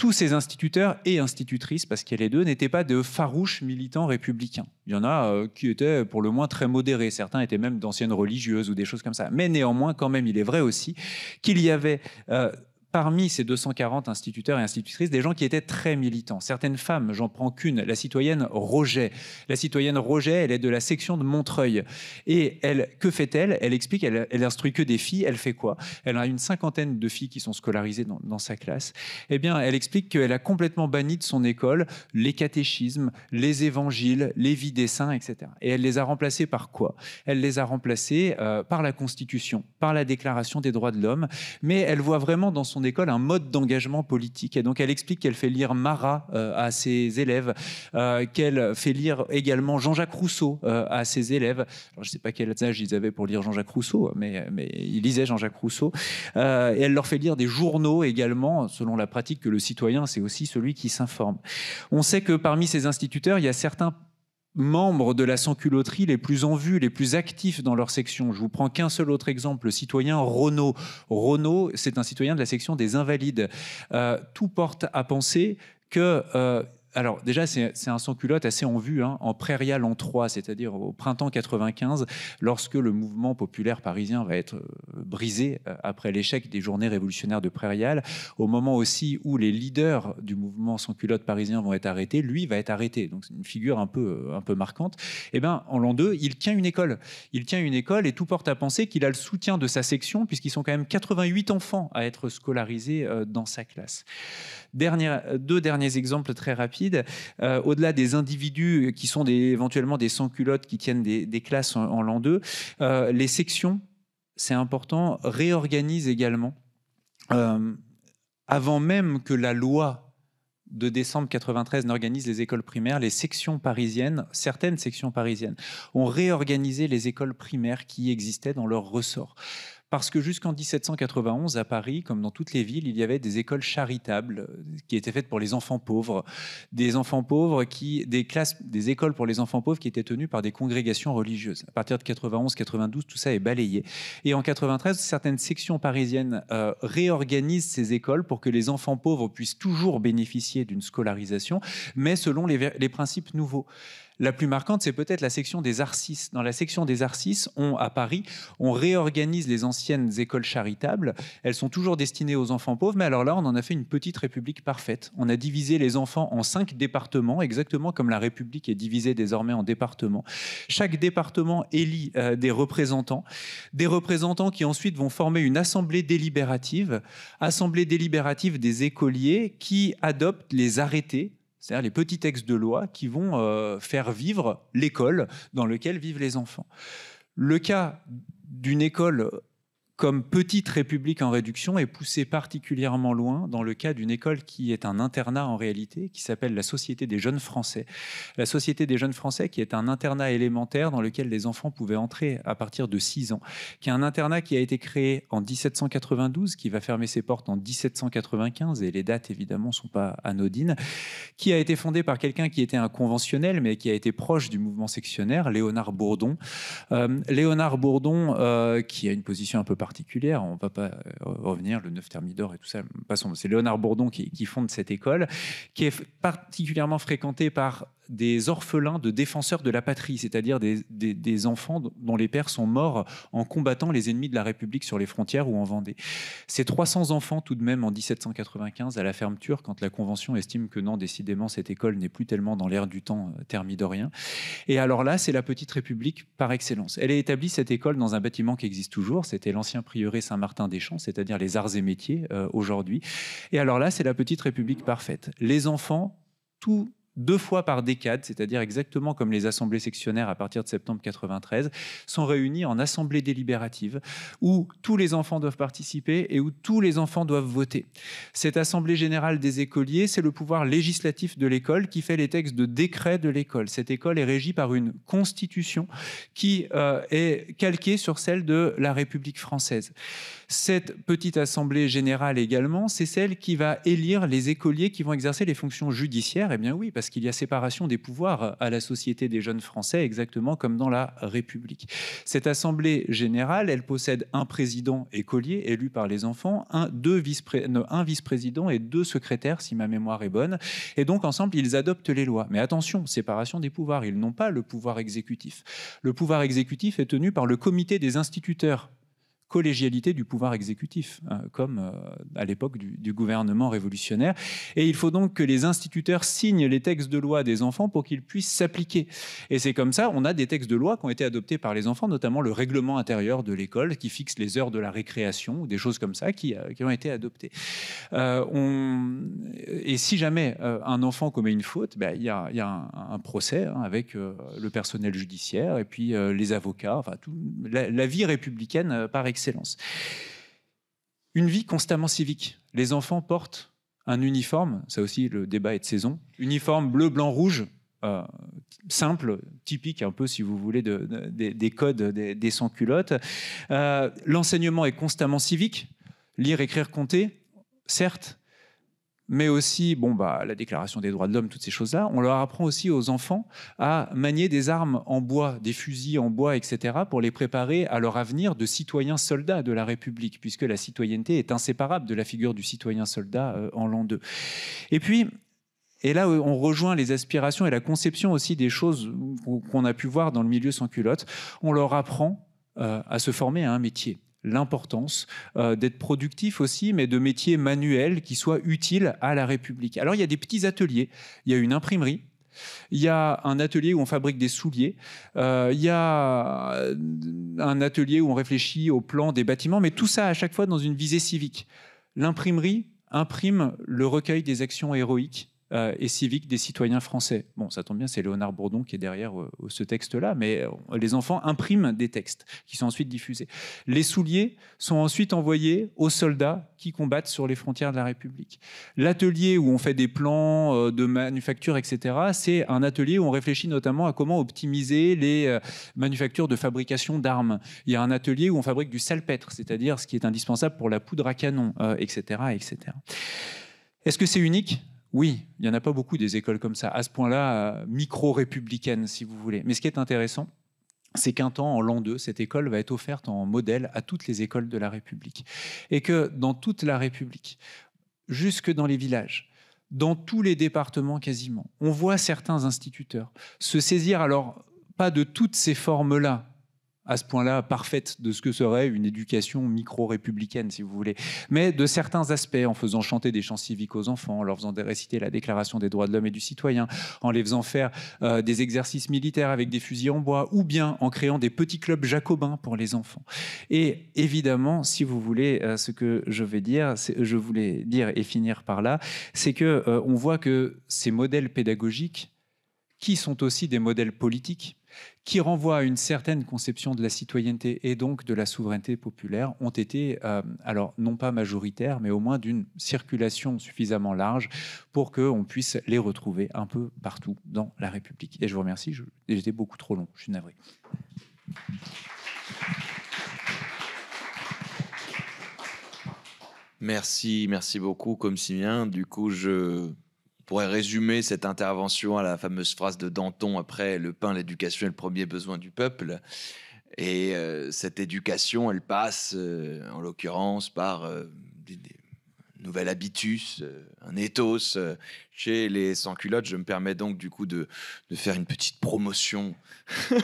tous ces instituteurs et institutrices, parce qu'il y a les deux, n'étaient pas de farouches militants républicains. Il y en a euh, qui étaient pour le moins très modérés, certains étaient même d'anciennes religieuses ou des choses comme ça. Mais néanmoins, quand même, il est vrai aussi qu'il y avait euh, parmi ces 240 instituteurs et institutrices, des gens qui étaient très militants. Certaines femmes, j'en prends qu'une, la citoyenne Roger. La citoyenne Roger, elle est de la section de Montreuil. Et elle, que fait-elle Elle explique, elle, instruit que des filles, elle fait quoi Elle a une cinquantaine de filles qui sont scolarisées dans, sa classe. Eh bien, elle explique qu'elle a complètement banni de son école les catéchismes, les évangiles, les vies des saints, etc. Et elle les a remplacés par quoi Elle les a remplacés euh, par la Constitution, par la Déclaration des droits de l'homme, mais elle voit vraiment dans son d'école, un mode d'engagement politique. Et donc elle explique qu'elle fait lire Marat euh, à ses élèves, euh, qu'elle fait lire également Jean-Jacques Rousseau euh, à ses élèves. je ne sais pas quel âge ils avaient pour lire Jean-Jacques Rousseau, mais, mais ils lisaient Jean-Jacques Rousseau. et elle leur fait lire des journaux également, selon la pratique que le citoyen, c'est aussi celui qui s'informe. On sait que parmi ces instituteurs, il y a certains membres de la sans les plus en vue, les plus actifs dans leur section. Je vous prends qu'un seul autre exemple, le citoyen Renaud. Renaud, c'est un citoyen de la section des Invalides. Euh, tout porte à penser que euh, alors déjà, c'est un sans-culotte assez en vue, hein, en prairial en 3, c'est-à-dire au printemps 95, lorsque le mouvement populaire parisien va être euh, brisé euh, après l'échec des journées révolutionnaires de prairial, au moment aussi où les leaders du mouvement sans-culotte parisien vont être arrêtés, lui va être arrêté. Donc c'est une figure un peu, euh, un peu marquante. Et eh bien, en l'an 2, il tient une école. Il tient une école et tout porte à penser qu'il a le soutien de sa section, puisqu'ils sont quand même 88 enfants à être scolarisés dans sa classe. Euh, deux derniers exemples très rapides. Euh, au-delà des individus qui sont des, éventuellement des sans-culottes qui tiennent des, classes en, l'an 2, euh, les sections, c'est important, réorganisent également. avant même que la loi de décembre 93 n'organise les écoles primaires, les sections parisiennes, certaines sections parisiennes, ont réorganisé les écoles primaires qui existaient dans leur ressort parce que jusqu'en 1791, à Paris, comme dans toutes les villes, il y avait des écoles charitables euh, qui étaient faites pour les enfants pauvres, des enfants pauvres qui, des des écoles pour les enfants pauvres qui étaient tenues par des congrégations religieuses. À partir de 91-92, tout ça est balayé. Et en 93, certaines sections parisiennes euh, réorganisent ces écoles pour que les enfants pauvres puissent toujours bénéficier d'une scolarisation, mais selon les principes nouveaux. La plus marquante, c'est peut-être la section des Arcis. Dans la section des Arcis, on, à Paris, on réorganise les anciennes écoles charitables. Elles sont toujours destinées aux enfants pauvres, mais alors là, on en a fait une petite république parfaite. On a divisé les enfants en cinq départements, exactement comme la République est divisée désormais en départements. Chaque département élit euh, des représentants, des représentants qui ensuite vont former une assemblée délibérative, assemblée délibérative des écoliers qui adoptent les arrêtés c'est-à-dire les petits textes de loi qui vont euh, faire vivre l'école dans laquelle vivent les enfants. Le cas d'une école comme petite république en réduction est poussée particulièrement loin dans le cas d'une école qui est un internat en réalité, qui s'appelle la Société des jeunes Français. La Société des jeunes Français qui est un internat élémentaire dans lequel les enfants pouvaient entrer à partir de 6 ans, qui est un internat qui a été créé en 1792, qui va fermer ses portes en 1795, et les dates évidemment sont pas anodines, qui a été fondé par quelqu'un qui était un conventionnel mais qui a été proche du mouvement sectionnaire, Léonard Bourdon. Euh, Léonard Bourdon, euh, qui a une position un peu particulière, particulière. On ne va pas euh, revenir, le 9 Thermidor et tout ça, passons. C'est Léonard Bourdon qui, qui, fonde cette école, qui est particulièrement fréquentée par des orphelins de défenseurs de la patrie, c'est-à-dire des, enfants dont les pères sont morts en combattant les ennemis de la République sur les frontières ou en Vendée. Ces 300 enfants, tout de même, en 1795, à la fermeture, quand la Convention estime que non, décidément, cette école n'est plus tellement dans l'air du temps euh, thermidorien. Et alors là, c'est la petite République par excellence. Elle a établi cette école, dans un bâtiment qui existe toujours. C'était l'ancien prieuré Saint-Martin-des-Champs, c'est-à-dire les arts et métiers euh, aujourd'hui. Et alors là, c'est la petite République parfaite. Les enfants, tout deux fois par décade, c'est-à-dire exactement comme les assemblées sectionnaires à partir de septembre 93, sont réunies en assemblée délibérative où tous les enfants doivent participer et où tous les enfants doivent voter. Cette assemblée générale des écoliers, c'est le pouvoir législatif de l'école qui fait les textes de décret de l'école. Cette école est régie par une constitution qui euh, est calquée sur celle de la République française. Cette petite assemblée générale également, c'est celle qui va élire les écoliers qui vont exercer les fonctions judiciaires. Eh bien oui, parce qu'il y a séparation des pouvoirs à la Société des jeunes Français, exactement comme dans la République. Cette assemblée générale, elle possède un président écolier élu par les enfants, un, deux vice un vice-président et deux secrétaires, si ma mémoire est bonne. Et donc, ensemble, ils adoptent les lois. Mais attention, séparation des pouvoirs. Ils n'ont pas le pouvoir exécutif. Le pouvoir exécutif est tenu par le comité des instituteurs collégialité du pouvoir exécutif, hein, comme euh, à l'époque du, gouvernement révolutionnaire. Et il faut donc que les instituteurs signent les textes de loi des enfants pour qu'ils puissent s'appliquer. Et c'est comme ça, on a des textes de loi qui ont été adoptés par les enfants, notamment le règlement intérieur de l'école qui fixe les heures de la récréation, ou des choses comme ça qui, euh, ont été adoptées. Euh, on... Et si jamais un enfant commet une faute, ben, il y, a, un, procès hein, avec le personnel judiciaire et puis les avocats, enfin tout, la, la vie républicaine par excellence. Une vie constamment civique. Les enfants portent un uniforme, ça aussi le débat est de saison, uniforme bleu, blanc, rouge, euh, simple, typique un peu, si vous voulez, des, codes des, sans-culottes. Euh, l'enseignement est constamment civique, lire, écrire, compter, certes, mais aussi bon, bah, la Déclaration des droits de l'homme, toutes ces choses-là. On leur apprend aussi aux enfants à manier des armes en bois, des fusils en bois, etc., pour les préparer à leur avenir de citoyens soldats de la République, puisque la citoyenneté est inséparable de la figure du citoyen soldat euh, en l'an 2. Et puis, et là, on rejoint les aspirations et la conception aussi des choses qu'on a pu voir dans le milieu sans culotte. On leur apprend euh, à se former à un métier l'importance euh, d'être productif aussi, mais de métiers manuels qui soient utiles à la République. Alors il y a des petits ateliers, il y a une imprimerie, il y a un atelier où on fabrique des souliers, euh, il y a euh, un atelier où on réfléchit au plan des bâtiments, mais tout ça à chaque fois dans une visée civique. L'imprimerie imprime le recueil des actions héroïques euh, et civique des citoyens français. Bon, ça tombe bien, c'est Léonard Bourdon qui est derrière euh, ce texte-là, mais euh, les enfants impriment des textes qui sont ensuite diffusés. Les souliers sont ensuite envoyés aux soldats qui combattent sur les frontières de la République. L'atelier où on fait des plans de manufacture, etc., c'est un atelier où on réfléchit notamment à comment optimiser les manufactures de fabrication d'armes. Il y a un atelier où on fabrique du salpêtre, c'est-à-dire ce qui est indispensable pour la poudre à canon, etc., etc. Est-ce que c'est unique oui, il n'y en a pas beaucoup des écoles comme ça, à ce point-là, euh, micro républicaines si vous voulez. Mais ce qui est intéressant, c'est qu'un temps, en l'an 2, cette école va être offerte en modèle à toutes les écoles de la République. Et que dans toute la République, jusque dans les villages, dans tous les départements quasiment, on voit certains instituteurs se saisir, alors pas de toutes ces formes-là, à ce point-là parfaite de ce que serait une éducation micro-républicaine, si vous voulez, mais de certains aspects, en faisant chanter des chants civiques aux enfants, en leur faisant réciter la Déclaration des droits de l'homme et du citoyen, en les faisant faire euh, des exercices militaires avec des fusils en bois, ou bien en créant des petits clubs jacobins pour les enfants. Et évidemment, si vous voulez, euh, ce que je vais dire, je voulais dire et finir par là, c'est que euh, on voit que ces modèles pédagogiques, qui sont aussi des modèles politiques, qui renvoient à une certaine conception de la citoyenneté et donc de la souveraineté populaire, ont été, euh, alors non pas majoritaires, mais au moins d'une circulation suffisamment large pour qu'on puisse les retrouver un peu partout dans la République. Et je vous remercie, j'étais beaucoup trop long, je suis navré. Merci, merci beaucoup, comme si bien. Du coup, je pourrait résumer cette intervention à la fameuse phrase de Danton après le pain, l'éducation est le premier besoin du peuple. Et euh, cette éducation, elle passe euh, en l'occurrence par euh, nouvel habitus, euh, un ethos euh, chez les sans-culottes. Je me permets donc du coup de, de faire une petite promotion (laughs)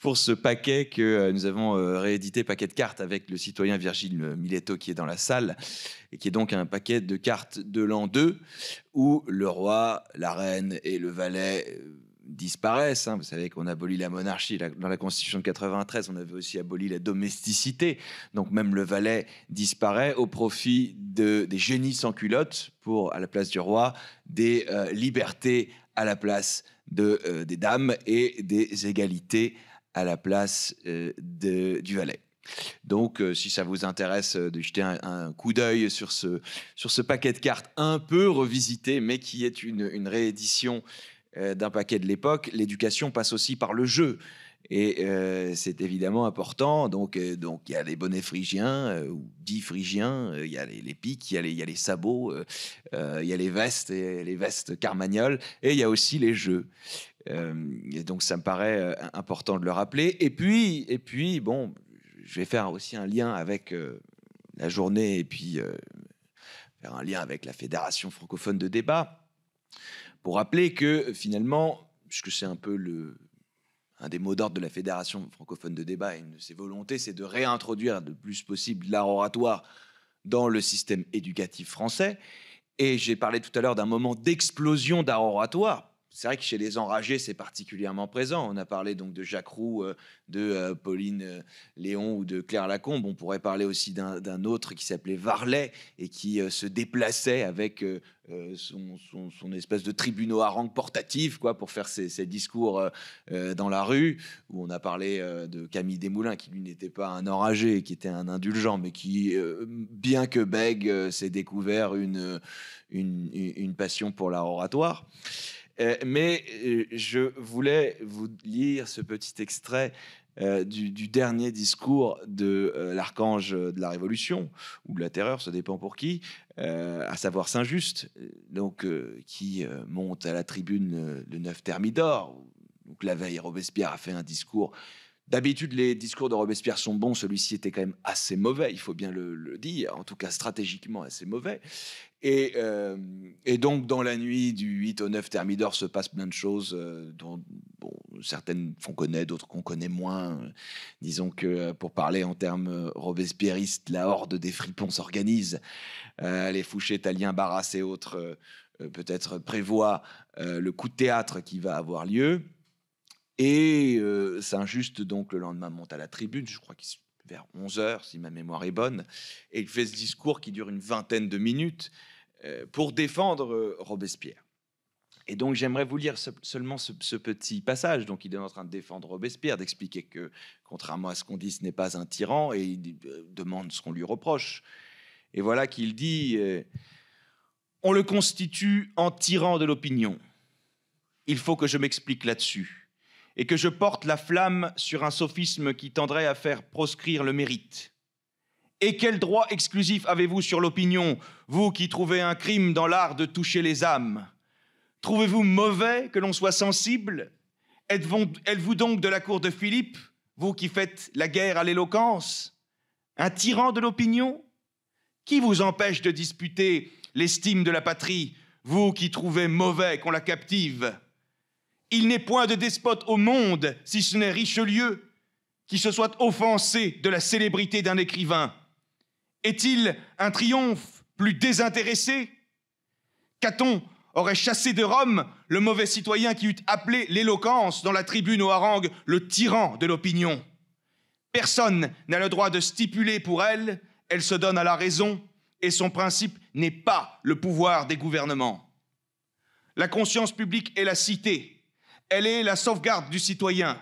pour ce paquet que euh, nous avons réédité, paquet de cartes avec le citoyen Virgile Mileto qui est dans la salle, et qui est donc un paquet de cartes de l'an 2, où le roi, la reine et le valet disparaissent. Hein. Vous savez qu'on abolit la monarchie. dans la Constitution de 93, on avait aussi aboli la domesticité. Donc même le valet disparaît au profit de, des génies sans culottes pour, à la place du roi, des euh, libertés à la place de, euh, des dames et des égalités à la place euh, de, du valet. Donc, si ça vous intéresse de jeter un, coup d'œil sur ce, sur ce paquet de cartes un peu revisité, mais qui est une réédition euh, d'un paquet de l'époque, l'éducation passe aussi par le jeu. Et euh, c'est évidemment important. Donc, euh, donc il y a les bonnets phrygiens ou dits phrygiens, il y a les, piques, il y, a les sabots, il y a les vestes, et, les vestes carmagnoles, et il y a aussi les jeux. et donc, ça me paraît important de le rappeler. Et puis, et puis, bon, je vais faire aussi un lien avec la journée et puis faire un lien avec la Fédération francophone de débat pour rappeler que finalement, puisque c'est un peu le, un des mots d'ordre de la Fédération francophone de débat et une de ses volontés, c'est de réintroduire le plus possible l'art oratoire dans le système éducatif français. Et j'ai parlé tout à l'heure d'un moment d'explosion d'art oratoire c'est vrai que chez les enragés, c'est particulièrement présent. On a parlé donc de Jacques Roux, euh, de euh, Pauline euh, Léon ou de Claire Lacombe. On pourrait parler aussi d'un autre qui s'appelait Varlet et qui se déplaçait avec son, espèce de tribunaux à rang portatif quoi, pour faire ses, discours dans la rue. Où on a parlé de Camille Desmoulins, qui lui n'était pas un enragé, qui était un indulgent, mais qui, bien que bègue, s'est découvert une, une passion pour l'art oratoire. Euh, mais euh, je voulais vous lire ce petit extrait euh, du, dernier discours de l'archange de la Révolution, ou de la Terreur, ça dépend pour qui, à savoir Saint-Just, donc qui monte à la tribune de 9 Thermidor. Donc la veille, Robespierre a fait un discours. D'habitude, les discours de Robespierre sont bons, celui-ci était quand même assez mauvais, il faut bien le dire, en tout cas stratégiquement assez mauvais. Et, euh, et, donc, dans la nuit du 8 au 9 Thermidor se passe plein de choses euh, dont certaines font connaît, d'autres qu'on connaît moins. Disons que, euh, pour parler en termes robespierristes, la horde des fripons s'organise. les Fouchés, italiens Barras et autres, peut-être, prévoient le coup de théâtre qui va avoir lieu. Et Saint-Just, donc, le lendemain, monte à la tribune. Je crois qu'il vers 11 heures, si ma mémoire est bonne, et il fait ce discours qui dure une vingtaine de minutes euh, pour défendre euh, Robespierre. Et donc j'aimerais vous lire seulement ce, petit passage. Donc il est en train de défendre Robespierre, d'expliquer que, contrairement à ce qu'on dit, ce n'est pas un tyran, et il euh, demande ce qu'on lui reproche. Et voilà qu'il dit, on le constitue en tyran de l'opinion. Il faut que je m'explique là-dessus et que je porte la flamme sur un sophisme qui tendrait à faire proscrire le mérite. Et quel droit exclusif avez-vous sur l'opinion, vous qui trouvez un crime dans l'art de toucher les âmes Trouvez-vous mauvais que l'on soit sensible Êtes-vous donc de la cour de Philippe, vous qui faites la guerre à l'éloquence Un tyran de l'opinion Qui vous empêche de disputer l'estime de la patrie, vous qui trouvez mauvais qu'on la captive il n'est point de despote au monde, si ce n'est Richelieu, qui se soit offensé de la célébrité d'un écrivain. Est-il un triomphe plus désintéressé Caton aurait chassé de Rome le mauvais citoyen qui eût appelé l'éloquence dans la tribune aux harangues le tyran de l'opinion. Personne n'a le droit de stipuler pour elle, elle se donne à la raison, et son principe n'est pas le pouvoir des gouvernements. La conscience publique est la cité, elle est la sauvegarde du citoyen.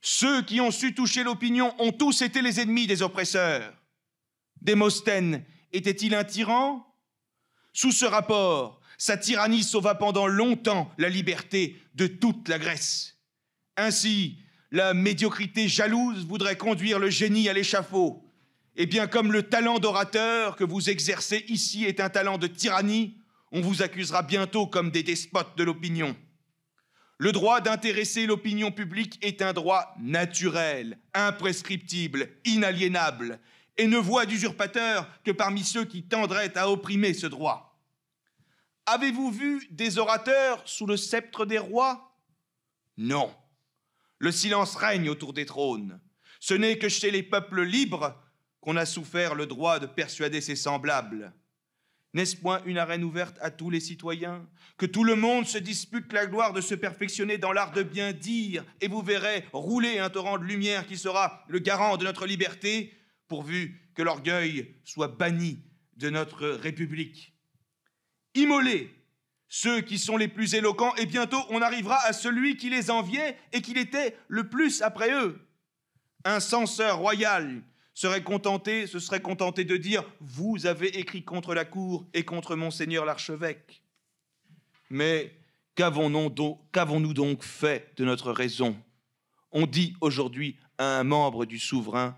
Ceux qui ont su toucher l'opinion ont tous été les ennemis des oppresseurs. Démosthène était-il un tyran Sous ce rapport, sa tyrannie sauva pendant longtemps la liberté de toute la Grèce. Ainsi, la médiocrité jalouse voudrait conduire le génie à l'échafaud. Et bien comme le talent d'orateur que vous exercez ici est un talent de tyrannie, on vous accusera bientôt comme des despotes de l'opinion. Le droit d'intéresser l'opinion publique est un droit naturel, imprescriptible, inaliénable, et ne voit d'usurpateur que parmi ceux qui tendraient à opprimer ce droit. Avez-vous vu des orateurs sous le sceptre des rois Non. Le silence règne autour des trônes. Ce n'est que chez les peuples libres qu'on a souffert le droit de persuader ses semblables. N'est-ce point une arène ouverte à tous les citoyens Que tout le monde se dispute la gloire de se perfectionner dans l'art de bien dire, et vous verrez rouler un torrent de lumière qui sera le garant de notre liberté, pourvu que l'orgueil soit banni de notre République. Immoler ceux qui sont les plus éloquents, et bientôt on arrivera à celui qui les enviait et qui l'était le plus après eux. Un censeur royal serait contenté, se serait contenté de dire Vous avez écrit contre la cour et contre Monseigneur l'archevêque. Mais qu'avons-nous donc, fait de notre raison On dit aujourd'hui à un membre du souverain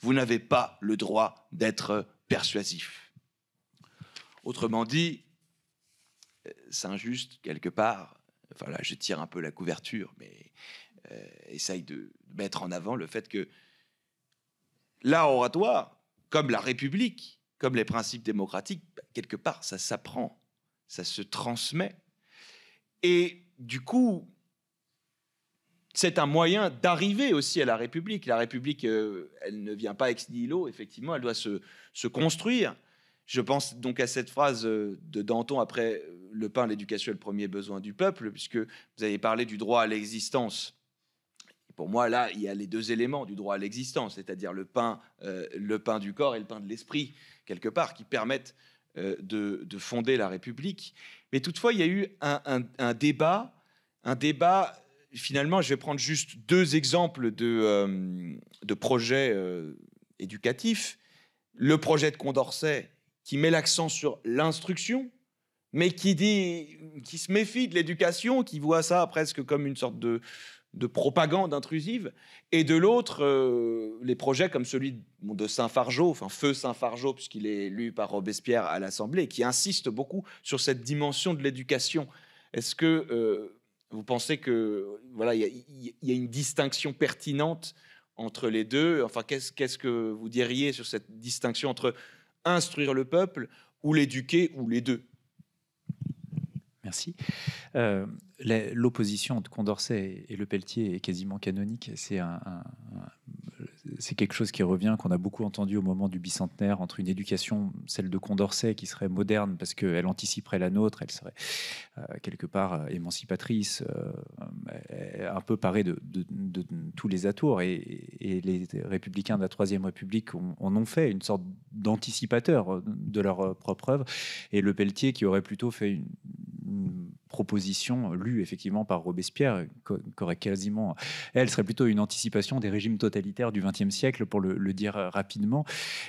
Vous n'avez pas le droit d'être persuasif. Autrement dit, c'est injuste quelque part. Enfin là, je tire un peu la couverture, mais euh, essaye de mettre en avant le fait que l'art oratoire, comme la République, comme les principes démocratiques, quelque part, ça s'apprend, ça se transmet. Et du coup, c'est un moyen d'arriver aussi à la République. La République, euh, elle ne vient pas ex nihilo, effectivement, elle doit se, se construire. Je pense donc à cette phrase euh, de Danton après euh, Le pain, l'éducation est le premier besoin du peuple, puisque vous avez parlé du droit à l'existence pour moi, là, il y a les deux éléments du droit à l'existence, c'est-à-dire le pain, euh, le pain du corps et le pain de l'esprit, quelque part, qui permettent euh, de, fonder la République. Mais toutefois, il y a eu un, débat, un débat. Finalement, je vais prendre juste deux exemples de, euh, de projets éducatifs. Le projet de Condorcet, qui met l'accent sur l'instruction, mais qui dit, qui se méfie de l'éducation, qui voit ça presque comme une sorte de de propagande intrusive, et de l'autre, euh, les projets comme celui de Saint-Fargeau, enfin Feu Saint-Fargeau, puisqu'il est lu par Robespierre à l'Assemblée, qui insiste beaucoup sur cette dimension de l'éducation. Est-ce que euh, vous pensez que voilà, il y, a une distinction pertinente entre les deux Enfin, qu'est-ce que vous diriez sur cette distinction entre instruire le peuple ou l'éduquer, ou les deux merci. Euh, l'opposition de Condorcet et Le Pelletier est quasiment canonique. C'est un, c'est quelque chose qui revient, qu'on a beaucoup entendu au moment du bicentenaire, entre une éducation, celle de Condorcet, qui serait moderne parce qu'elle anticiperait la nôtre, elle serait euh, quelque part euh, émancipatrice, euh, un peu parée de, tous les atours. Et, les républicains de la Troisième République en ont fait une sorte d'anticipateur de leur propre œuvre. Et Le Pelletier, qui aurait plutôt fait une proposition lue effectivement par Robespierre, qu'aurait quasiment. Elle serait plutôt une anticipation des régimes totalitaires du XXe siècle, pour le, dire rapidement.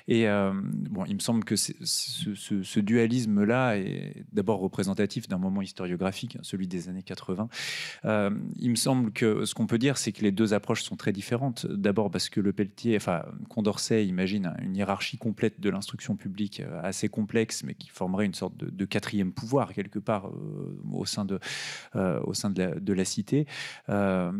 Et euh, bon, il me semble que ce, dualisme-là est d'abord représentatif d'un moment historiographique, celui des années 80. Euh, il me semble que ce qu'on peut dire, c'est que les deux approches sont très différentes. D'abord parce que le Pelletier, enfin Condorcet, imagine une hiérarchie complète de l'instruction publique euh, assez complexe, mais qui formerait une sorte de, quatrième pouvoir quelque part au sein de, euh, au sein de la, de la cité euh,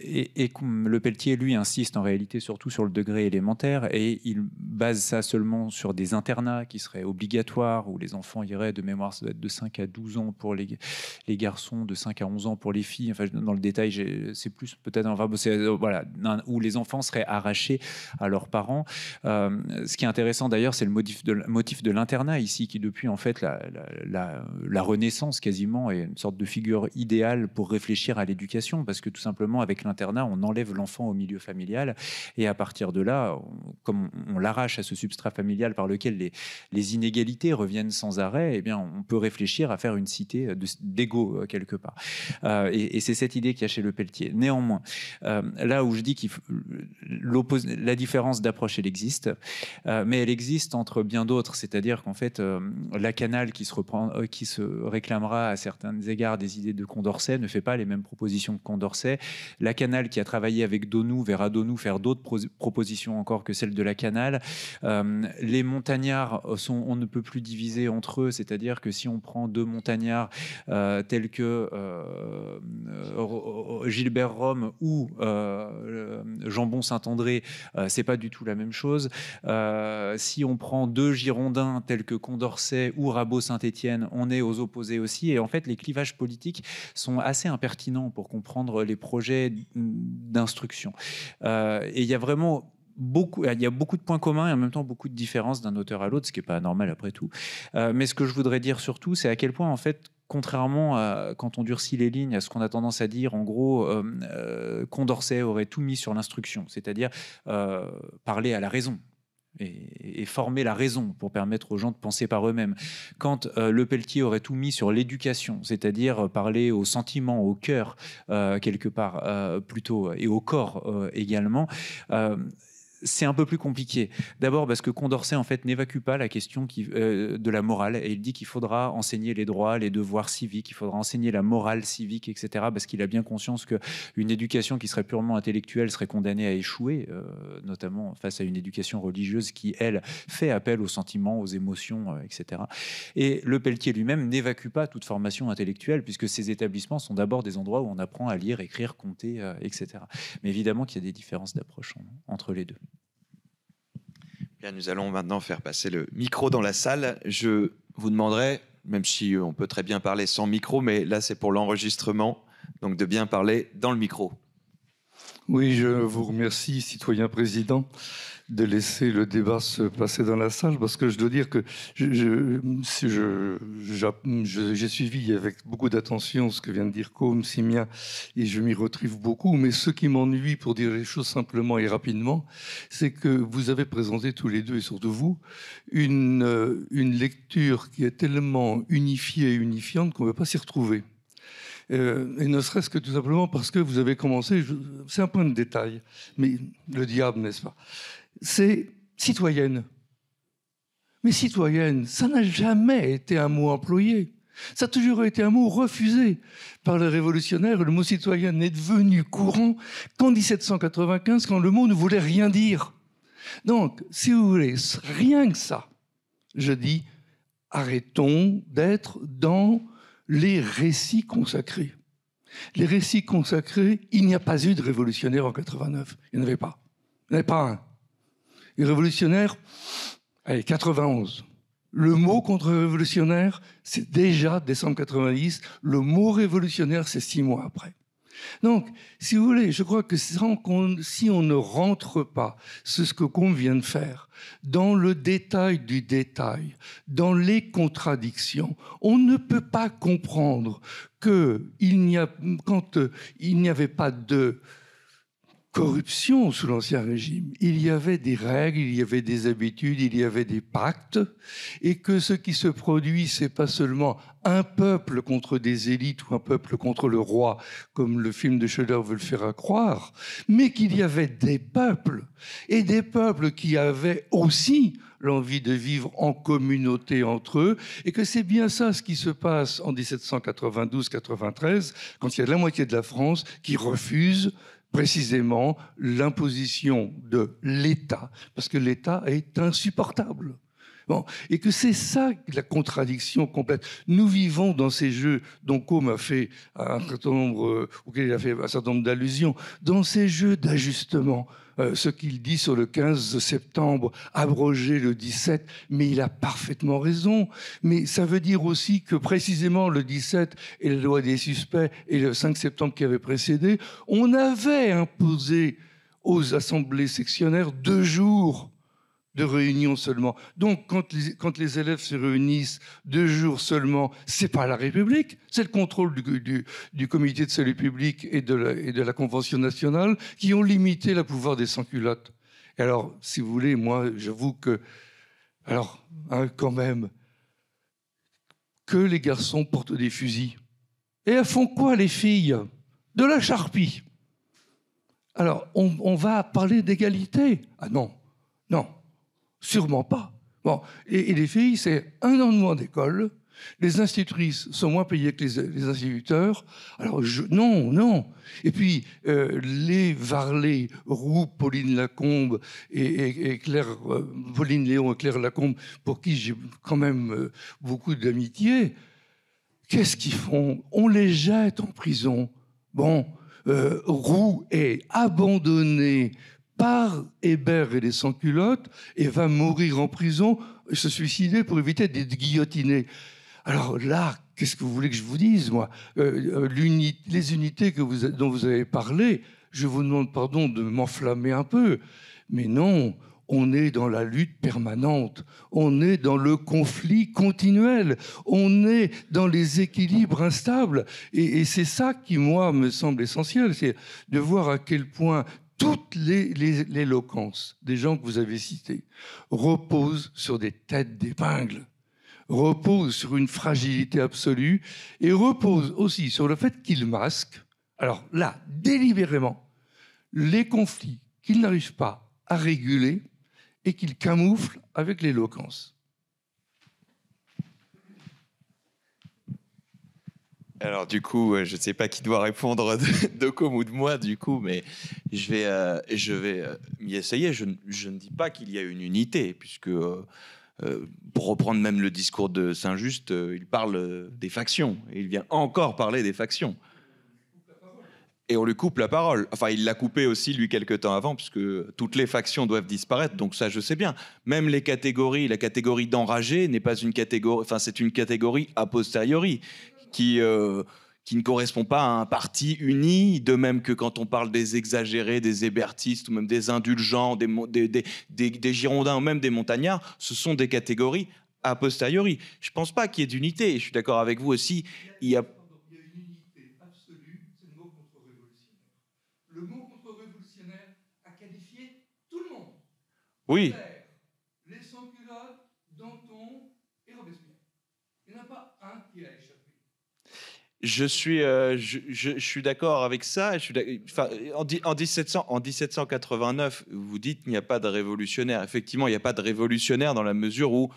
et, le Pelletier, lui, insiste en réalité surtout sur le degré élémentaire et il base ça seulement sur des internats qui seraient obligatoires où les enfants iraient de mémoire, ça doit être de 5 à 12 ans pour les, les garçons, de 5 à 11 ans pour les filles. Enfin, dans le détail, c'est plus peut-être euh, voilà, où les enfants seraient arrachés à leurs parents. Euh, ce qui est intéressant d'ailleurs, c'est le motif de, l'internat ici qui, depuis en fait la, la, la, Renaissance quasiment, est une sorte de figure idéale pour réfléchir à l'éducation parce que tout simplement avec internat, on enlève l'enfant au milieu familial. Et à partir de là, comme on, l'arrache à ce substrat familial par lequel les, inégalités reviennent sans arrêt, eh bien, on peut réfléchir à faire une cité d'égo, euh, quelque part. Euh, et, c'est cette idée qui y a chez Le Pelletier. Néanmoins, euh, là où je dis que la différence d'approche, elle existe, mais elle existe entre bien d'autres, c'est-à-dire qu'en fait, la canale qui se, reprend, qui se réclamera à certains égards des idées de Condorcet ne fait pas les mêmes propositions que Condorcet. La Canal qui a travaillé avec Donou verra Donou faire d'autres propositions encore que celles de la Canal. Euh, les montagnards sont, on ne peut plus diviser entre eux, c'est-à-dire que si on prend deux montagnards euh, tels que euh, Gilbert Rome ou Jambon Saint-André, c'est pas du tout la même chose. si on prend deux Girondins tels que Condorcet ou Rabot Saint-Étienne, on est aux opposés aussi. Et en fait, les clivages politiques sont assez impertinents pour comprendre les projets d'instruction. Euh, et il y a vraiment beaucoup, il y a beaucoup de points communs et en même temps beaucoup de différences d'un auteur à l'autre, ce qui n'est pas normal après tout. Euh, mais ce que je voudrais dire surtout, c'est à quel point en fait contrairement à quand on durcit les lignes, à ce qu'on a tendance à dire, en gros, euh, Condorcet aurait tout mis sur l'instruction, c'est-à-dire parler à la raison, et, former la raison pour permettre aux gens de penser par eux-mêmes. Quand euh, Le Pelletier aurait tout mis sur l'éducation, c'est-à-dire euh, parler aux sentiments, au cœur euh, quelque part plutôt, et au corps également, c'est un peu plus compliqué. D'abord parce que Condorcet en fait n'évacue pas la question euh, de la morale et il dit qu'il faudra enseigner les droits, les devoirs civiques, il faudra enseigner la morale civique, etc. Parce qu'il a bien conscience que une éducation qui serait purement intellectuelle serait condamnée à échouer, euh, notamment face à une éducation religieuse qui elle fait appel aux sentiments, aux émotions, euh, etc. Et le Pelletier lui-même n'évacue pas toute formation intellectuelle puisque ces établissements sont d'abord des endroits où on apprend à lire, écrire, compter, etc. Mais évidemment qu'il y a des différences d'approche entre les deux. Bien, nous allons maintenant faire passer le micro dans la salle. Je vous demanderai, même si on peut très bien parler sans micro, mais là c'est pour l'enregistrement, donc de bien parler dans le micro. Oui, je vous remercie, citoyen président de laisser le débat se passer dans la salle, parce que je dois dire que j'ai je, je, suivi avec beaucoup d'attention ce que vient de dire Côme, Simia, et je m'y retrouve beaucoup, mais ce qui m'ennuie, pour dire les choses simplement et rapidement, c'est que vous avez présenté tous les deux, et surtout vous, une, une lecture qui est tellement unifiée et unifiante qu'on ne peut pas s'y retrouver. Euh, et ne serait-ce que tout simplement parce que vous avez commencé, c'est un point de détail, mais le diable, n'est-ce pas c'est citoyenne. Mais citoyenne, ça n'a jamais été un mot employé. Ça a toujours été un mot refusé par les révolutionnaires. Le mot citoyenne n'est devenu courant qu'en 1795, quand le mot ne voulait rien dire. Donc, si vous voulez, rien que ça, je dis, arrêtons d'être dans les récits consacrés. Les récits consacrés, il n'y a pas eu de révolutionnaire en 89. Il n'y en avait pas. Il n'y en avait pas un et révolutionnaire, allez, 91. Le mot contre-révolutionnaire, c'est déjà décembre 90. Le mot révolutionnaire, c'est six mois après. Donc, si vous voulez, je crois que si on ne rentre pas, c'est ce qu'on vient de faire, dans le détail du détail, dans les contradictions, on ne peut pas comprendre que il n'y a, quand euh, il n'y avait pas de corruption sous l'Ancien Régime. Il y avait des règles, il y avait des habitudes, il y avait des pactes, et que ce qui se produit, c'est pas seulement un peuple contre des élites ou un peuple contre le roi, comme le film de Schiller veut le faire croire, mais qu'il y avait des peuples, et des peuples qui avaient aussi l'envie de vivre en communauté entre eux, et que c'est bien ça ce qui se passe en 1792-93, quand il y a la moitié de la France qui refuse précisément l'imposition de l'État, parce que l'État est insupportable. Et que c'est ça la contradiction complète. Nous vivons dans ces jeux dont Combe a fait un certain nombre, euh, auquel il a fait un certain nombre d'allusions, dans ces jeux d'ajustement. Euh, ce qu'il dit sur le 15 septembre, abrogé le 17, mais il a parfaitement raison. Mais ça veut dire aussi que précisément le 17 et la loi des suspects et le 5 septembre qui avait précédé, on avait imposé aux assemblées sectionnaires deux jours de réunions seulement. Donc, quand les, élèves se réunissent deux jours seulement, c'est pas la République, c'est le contrôle du, du, comité de salut public et de, la, et de la Convention nationale qui ont limité le pouvoir des sans-culottes. Et alors, si vous voulez, moi, j'avoue que. Alors, hein, quand même, que les garçons portent des fusils. Et elles font quoi, les filles De la charpie. Alors, on va parler d'égalité Ah non, non. Sûrement pas. Bon. Et, les filles, c'est un an de moins d'école. Les institutrices sont moins payées que les, instituteurs. Alors, non, non. Et puis, euh, les Varlet, Roux, Pauline Lacombe et, Claire, euh, Pauline Léon et Claire Lacombe, pour qui j'ai quand même euh, beaucoup d'amitié, qu'est-ce qu'ils font On les jette en prison. Bon, Roux est abandonné par Hébert et les sans-culottes et va mourir en prison, se suicider pour éviter d'être guillotiné. Alors là, qu'est-ce que vous voulez que je vous dise, moi euh, euh, Les unités que vous, dont vous avez parlé, je vous demande pardon de m'enflammer un peu, mais non, on est dans la lutte permanente, on est dans le conflit continuel, on est dans les équilibres instables. et c'est ça qui, moi, me semble essentiel, c'est de voir à quel point toute l'éloquence les, éloquences des gens que vous avez cités repose sur des têtes d'épingle, repose sur une fragilité absolue et repose aussi sur le fait qu'ils masquent, alors là, délibérément, les conflits qu'ils n'arrivent pas à réguler et qu'ils camouflent avec l'éloquence. Alors du coup, je ne sais pas qui doit répondre de, ou de moi du coup, mais je vais, euh, je vais euh, m'y essayer. Je, ne dis pas qu'il y a une unité, puisque euh, pour reprendre même le discours de Saint-Just, il parle des factions, et il vient encore parler des factions. Et on lui coupe la parole. Enfin, il l'a coupé aussi, lui, quelques temps avant, puisque toutes les factions doivent disparaître. Donc ça, je sais bien. Même les catégories, la catégorie d'enragé n'est pas une catégorie... Enfin, c'est une catégorie a posteriori qui, euh, qui ne correspond pas à un parti uni, de même que quand on parle des exagérés, des hébertistes, ou même des indulgents, des, des, des, girondins, ou même des montagnards, ce sont des catégories a posteriori. Je ne pense pas qu'il y ait d'unité, je suis d'accord avec vous aussi, il y a une unité absolue le le mot contre-révolutionnaire a qualifié tout monde Oui. Je suis, euh, je, suis d'accord avec ça. en, en 1789, vous dites qu'il n'y a pas de révolutionnaire. Effectivement, il n'y a pas de révolutionnaire dans la mesure où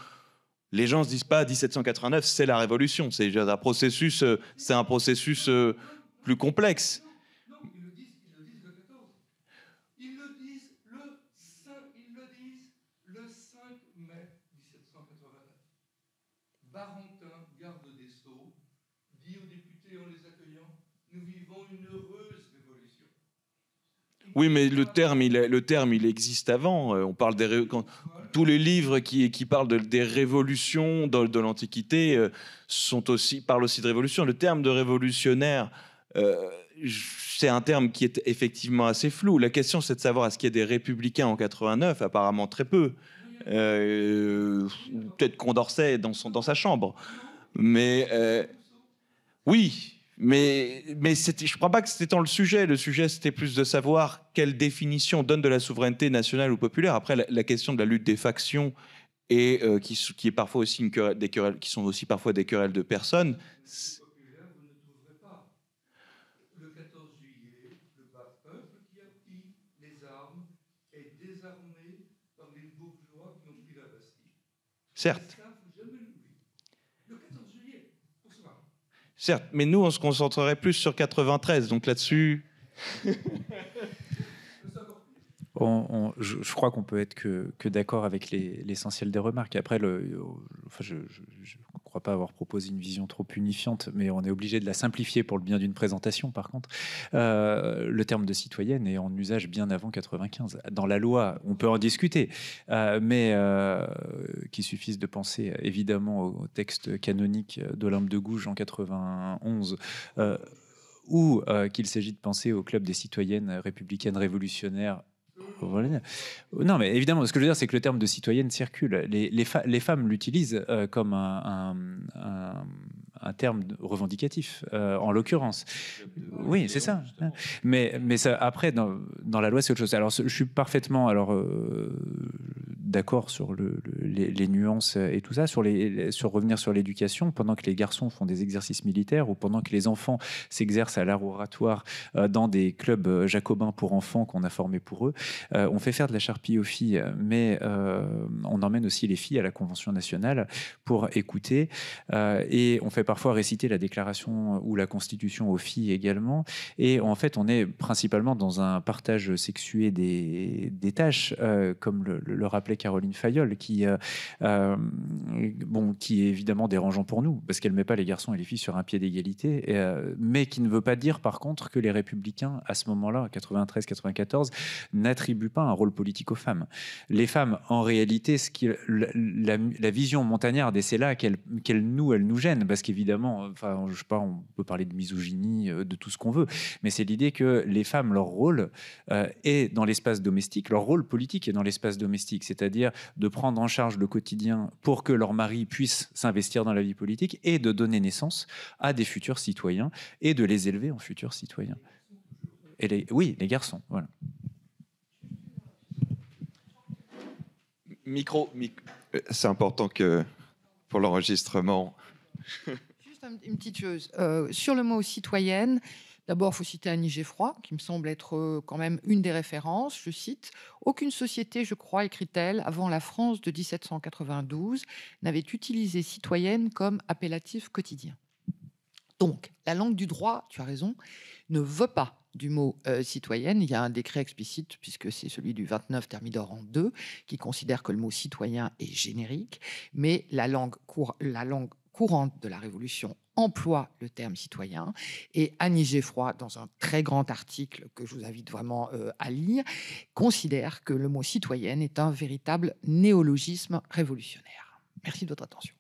les gens ne se disent pas 1789, c'est la révolution. C'est un processus, euh, c'est un processus euh, plus complexe. Oui, mais le terme, il, le terme, il existe avant. Euh, on parle des tous les livres qui, parlent des révolutions de, l'Antiquité euh, sont aussi parlent aussi de révolution. Le terme de révolutionnaire, euh, c'est un terme qui est effectivement assez flou. La question, c'est de savoir est-ce qu'il y a des républicains en 89 Apparemment très peu. Peut-être Condorcet dans, dans sa chambre. Mais oui, mais, mais je ne crois pas que c'était tant le sujet. Le sujet, c'était plus de savoir quelle définition donne de la souveraineté nationale ou populaire. Après, la, question de la lutte des factions et euh, qui, qui, est parfois aussi une des querelles, qui sont aussi parfois des querelles de personnes. Certes. Certes, mais nous, on se concentrerait plus sur 93, donc là-dessus. (laughs) je, crois qu'on peut être que, d'accord avec l'essentiel des remarques. Après, le, je, crois pas avoir proposé une vision trop unifiante, mais on est obligé de la simplifier pour le bien d'une présentation, par contre. Euh, le terme de citoyenne est en usage bien avant 95. Dans la loi, on peut en discuter, euh, mais euh, qu'il suffise de penser évidemment au texte canonique d'Olympe de Gouges en 91 ou qu'il s'agit de penser au Club des citoyennes républicaines révolutionnaires non, mais évidemment, ce que je veux dire, c'est que le terme de citoyenne circule. Les, femmes l'utilisent euh, comme un, terme revendicatif, euh, en l'occurrence. Oui, c'est ça. Mais, après, dans, la loi, c'est autre chose. Alors, je suis parfaitement. Alors, euh, d'accord sur le, les, nuances et tout ça, sur, les, sur revenir sur l'éducation, pendant que les garçons font des exercices militaires ou pendant que les enfants s'exercent à l'art oratoire euh, dans des clubs euh, jacobins pour enfants qu'on a formés pour eux, euh, on fait faire de la charpie aux filles, mais on emmène aussi les filles à la Convention nationale pour écouter et on fait parfois réciter la déclaration ou la Constitution aux filles également. Et en fait, on est principalement dans un partage sexué des, des tâches, comme le, le rappelait Caroline Fayolle, qui, euh, euh, bon, qui est évidemment dérangeant pour nous, parce qu'elle ne met pas les garçons et les filles sur un pied d'égalité, euh, mais qui ne veut pas dire par contre que les républicains, à ce moment-là, 93-94, n'attribuent pas un rôle politique aux femmes. Les femmes, en réalité, ce qui, la, vision montagnarde, et c'est là qu'elle nous, elle nous gêne, parce qu'évidemment, enfin, je sais pas, on peut parler de misogynie, de tout ce qu'on veut, mais c'est l'idée que les femmes, leur rôle est dans l'espace domestique, leur rôle politique est dans l'espace domestique, c'est-à-dire c'est-à-dire de prendre en charge le quotidien pour que leur mari puisse s'investir dans la vie politique et de donner naissance à des futurs citoyens et de les élever en futurs citoyens. Et les, oui, les garçons, voilà. Micro, euh, C'est important que pour l'enregistrement. Juste une petite chose. Euh, sur le mot citoyenne, D'abord, il faut citer Annie froid, qui me semble être euh, quand même une des références. Je cite Aucune société, je crois, écrit-elle, avant la France de 1792, n'avait utilisé citoyenne comme appellatif quotidien. Donc, la langue du droit, tu as raison, ne veut pas du mot euh, citoyenne. Il y a un décret explicite, puisque c'est celui du 29 Thermidor en 2, qui considère que le mot citoyen est générique, mais la langue, cour la langue courante de la Révolution emploie le terme citoyen. Et Annie Geffroy, dans un très grand article que je vous invite vraiment euh, à lire, considère que le mot citoyenne est un véritable néologisme révolutionnaire. Merci de votre attention.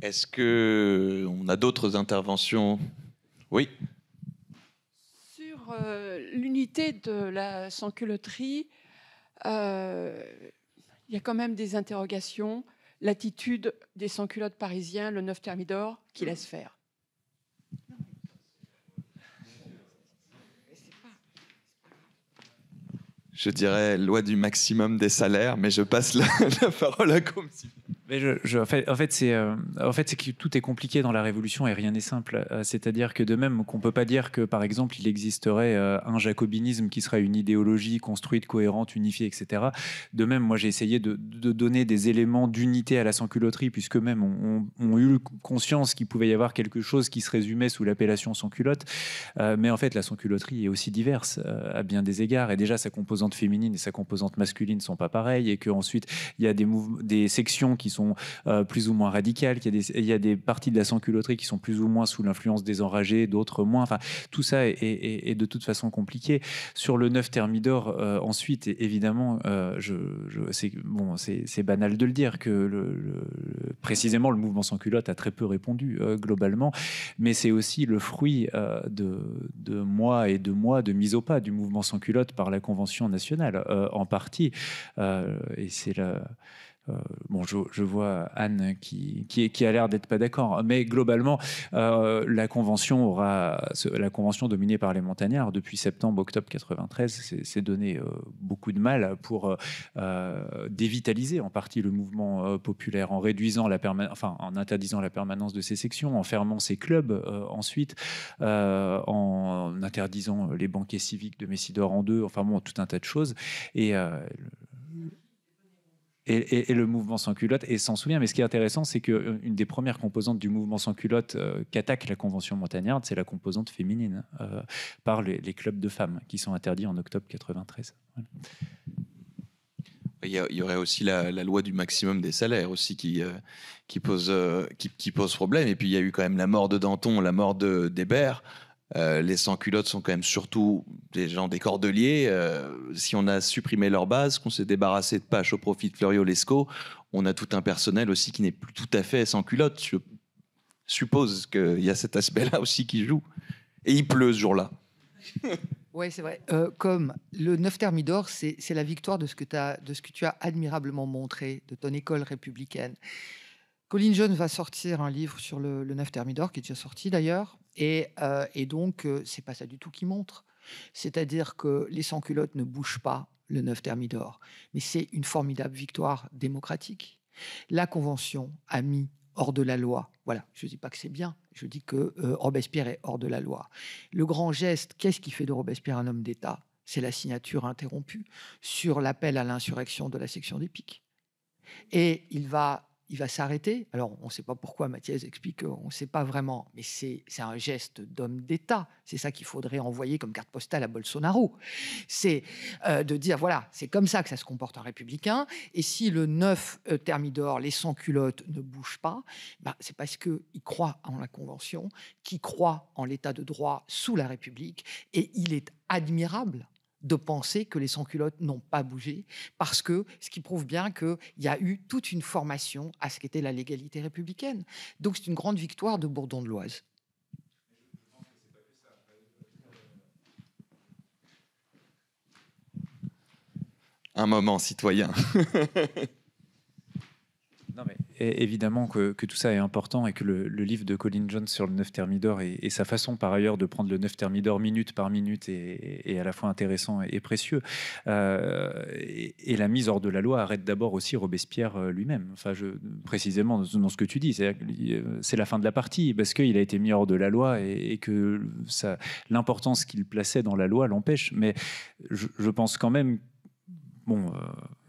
Est-ce que on a d'autres interventions Oui. Sur euh, l'unité de la sans-culoterie, euh, il y a quand même des interrogations. L'attitude des sans-culottes parisiens, le 9 Thermidor, qui mm. laisse faire. Je dirais loi du maximum des salaires, mais je passe la, (laughs) parole à Comte je, en fait, euh, en fait c'est que tout est compliqué dans la révolution et rien n'est simple. Euh, c'est-à-dire que de même qu'on ne peut pas dire que, par exemple, il existerait euh, un jacobinisme qui serait une idéologie construite, cohérente, unifiée, etc. De même, moi, j'ai essayé de, donner des éléments d'unité à la sans-culotterie, puisqu'eux-mêmes on, ont eu conscience qu'il pouvait y avoir quelque chose qui se résumait sous l'appellation sans-culotte. mais en fait, la sans-culotterie est aussi diverse à bien des égards. Et déjà, sa composante féminine et sa composante masculine ne sont pas pareilles. Et qu'ensuite, il y a des, des sections qui sont sont euh, plus ou moins radicales, qu'il y, a des, il y a des parties de la sans-culotterie qui sont plus ou moins sous l'influence des enragés, d'autres moins. Enfin, tout ça est, de toute façon compliqué. Sur le 9 Thermidor, euh, ensuite, évidemment, euh, je, c'est bon, banal de le dire que le, précisément le mouvement sans culotte a très peu répondu globalement, mais c'est aussi le fruit de, mois et de mois de mise au pas du mouvement sans culotte par la Convention nationale, en partie. et c'est la, euh, bon, je, vois Anne qui, qui, qui a l'air d'être pas d'accord, mais globalement, euh, la convention aura, la convention dominée par les montagnards depuis septembre-octobre 93 s'est donné euh, beaucoup de mal pour dévitaliser en partie le mouvement populaire en réduisant la enfin en interdisant la permanence de ces sections, en fermant ces clubs ensuite, en interdisant les banquets civiques de Messidor en deux, enfin bon, tout un tas de choses et et, le mouvement sans culotte et s'en souvient. Mais ce qui est intéressant, c'est qu'une euh, des premières composantes du mouvement sans culotte euh, qu'attaque la Convention montagnarde, c'est la composante féminine euh, par les, clubs de femmes qui sont interdits en octobre 93. Il, y aurait aussi la, loi du maximum des salaires aussi qui, pose, qui, pose problème. Et puis il y a eu quand même la mort de Danton, la mort d'Hébert. Euh, les sans-culottes sont quand même surtout des gens des cordeliers. Euh, si on a supprimé leur base, qu'on s'est débarrassé de Pache au profit de Florio Lescaut, on a tout un personnel aussi qui n'est plus tout à fait sans-culottes. Je suppose qu'il y a cet aspect-là aussi qui joue. Et il pleut ce jour-là. (laughs) Oui, c'est vrai. Euh, comme le 9 Thermidor, c'est la victoire de ce, que tu as admirablement montré de ton école républicaine. Colin Jones va sortir un livre sur le, le 9 Thermidor, qui est déjà sorti d'ailleurs, et, euh, et donc, euh, c'est pas ça du tout qui montre. C'est-à-dire que les sans-culottes ne bougent pas le 9 Thermidor. Mais c'est une formidable victoire démocratique. La Convention a mis hors de la loi. Voilà, je ne dis pas que c'est bien, je dis que euh, Robespierre est hors de la loi. Le grand geste, qu'est-ce qui fait de Robespierre un homme d'État C'est la signature interrompue sur l'appel à l'insurrection de la section des Pics. Et il va il va s'arrêter. Alors, on ne sait pas pourquoi Mathias explique On ne sait pas vraiment, mais c'est un geste d'homme d'État. C'est ça qu'il faudrait envoyer comme carte postale à Bolsonaro. C'est euh, de dire, voilà, c'est comme ça que ça se comporte un républicain. Et si le neuf euh, Thermidor, les sans-culottes, ne bouge pas, bah, c'est parce qu'il croit en la Convention, qu'il croit en l'état de droit sous la République. Et il est admirable de penser que les sans-culottes n'ont pas bougé, parce que ce qui prouve bien qu'il y a eu toute une formation à ce qu'était la légalité républicaine. Donc c'est une grande victoire de Bourdon de l'Oise. Un moment citoyen. (laughs) non mais évidemment que, tout ça est important et que le, livre de Colin Jones sur le 9 Thermidor et, sa façon par ailleurs de prendre le 9 Thermidor minute par minute est, à la fois intéressant et, précieux. Euh, et, la mise hors de la loi arrête d'abord aussi Robespierre euh, lui-même. Enfin, je, précisément dans ce que tu dis, euh, c'est la fin de la partie parce qu'il a été mis hors de la loi et, que l'importance qu'il plaçait dans la loi l'empêche. Mais je, pense quand même, bon.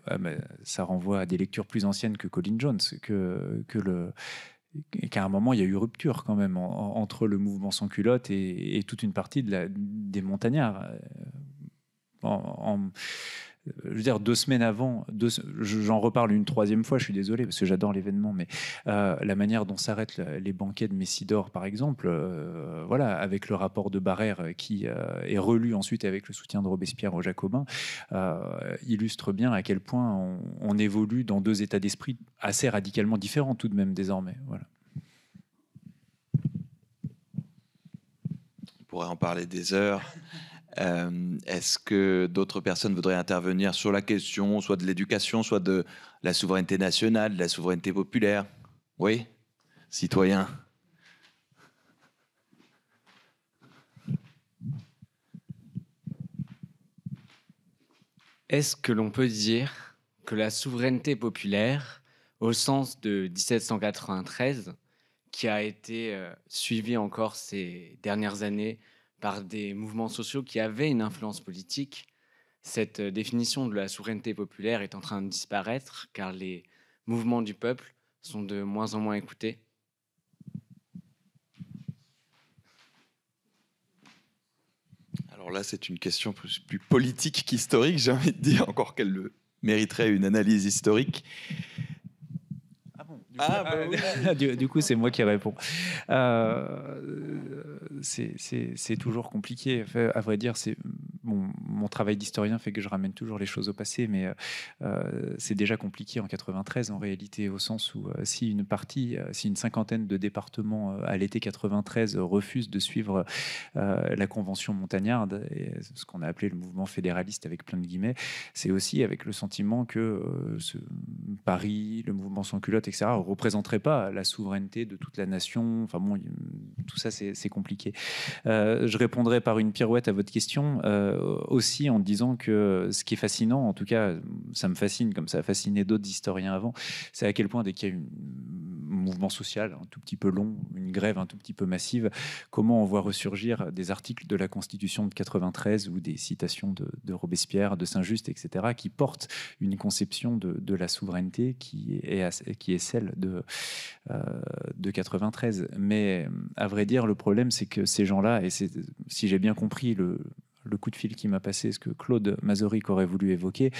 Ah, ça renvoie à des lectures plus anciennes que Colin Jones, que, que qu'à un moment, il y a eu rupture quand même entre le mouvement sans culotte et, toute une partie des montagnards. Euh, en, je veux dire, deux semaines avant, j'en reparle une troisième fois, je suis désolé parce que j'adore l'événement, mais euh, la manière dont s'arrêtent les banquets de Messidor, par exemple, euh, voilà, avec le rapport de Barère euh, qui est relu ensuite avec le soutien de Robespierre aux Jacobins, illustre bien à quel point on, évolue dans deux états d'esprit assez radicalement différents tout de même désormais. Voilà. On pourrait en parler des heures. Euh, est-ce que d'autres personnes voudraient intervenir sur la question, soit de l'éducation, soit de la souveraineté nationale, de la souveraineté populaire Oui Citoyens Est-ce que l'on peut dire que la souveraineté populaire, au sens de 1793, qui a été euh, suivie encore ces dernières années par des mouvements sociaux qui avaient une influence politique, cette euh, définition de la souveraineté populaire est en train de disparaître car les mouvements du peuple sont de moins en moins écoutés. Alors là, c'est une question plus, politique qu'historique, j'ai envie de dire, encore qu'elle mériterait une analyse historique. Du coup, ah, bah (laughs) du, coup, c'est moi qui réponds. Euh, c'est toujours compliqué. à vrai dire, c'est mon travail d'historien fait que je ramène toujours les choses au passé, mais euh, euh, c'est déjà compliqué en 93 en réalité, au sens où euh, si une partie, si une cinquantaine de départements à l'été 93 refusent de suivre la convention montagnarde, et ce qu'on a appelé le mouvement fédéraliste avec plein de guillemets, c'est aussi avec le sentiment que Paris, le mouvement sans culotte, etc., ne représenterait pas la souveraineté de toute la nation. Enfin bon, tout ça c'est compliqué. je répondrai par une pirouette à votre question. Euh, aussi en disant que ce qui est fascinant, en tout cas, ça me fascine, comme ça a fasciné d'autres historiens avant, c'est à quel point dès qu'il y a un mouvement social un tout petit peu long, une grève un tout petit peu massive, comment on voit ressurgir des articles de la Constitution de 93 ou des citations de, Robespierre, de Saint-Just, etc., qui portent une conception de, la souveraineté qui est, qui est celle de, euh, de 93. Mais à vrai dire, le problème, c'est que ces gens-là, et si j'ai bien compris le, le coup de fil qui m'a passé, ce que Claude Mazoric aurait voulu évoquer,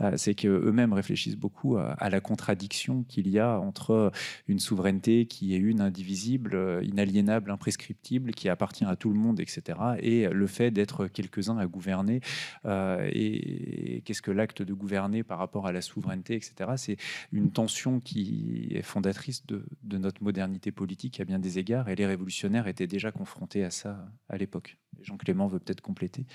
euh, c'est qu'eux-mêmes réfléchissent beaucoup euh, à, la contradiction qu'il y a entre euh, une souveraineté qui est une indivisible, inaliénable, imprescriptible, qui appartient à tout le monde, etc., et le fait d'être quelques-uns à gouverner. et, qu'est-ce que l'acte de gouverner par rapport à la souveraineté, etc. C'est une tension qui est fondatrice de notre modernité politique à bien des égards, et les révolutionnaires étaient déjà confrontés à ça à l'époque. Jean Clément veut peut-être compléter.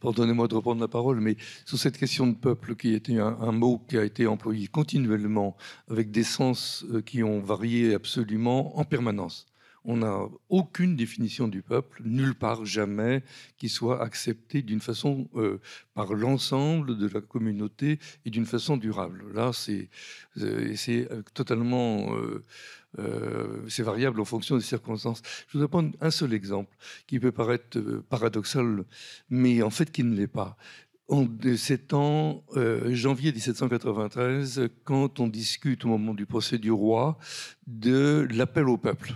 Pardonnez-moi de reprendre la parole, mais sur cette question de peuple, qui était un, un mot qui a été employé continuellement, avec des sens euh, qui ont varié absolument en permanence. On n'a aucune définition du peuple, nulle part, jamais, qui soit acceptée d'une façon euh, par l'ensemble de la communauté et d'une façon durable. Là, c'est euh, totalement euh, c'est variable en fonction des circonstances. Je voudrais prendre un seul exemple qui peut paraître euh, paradoxal, mais en fait qui ne l'est pas. C'est en euh, janvier 1793, quand on discute au moment du procès du roi de l'appel au peuple.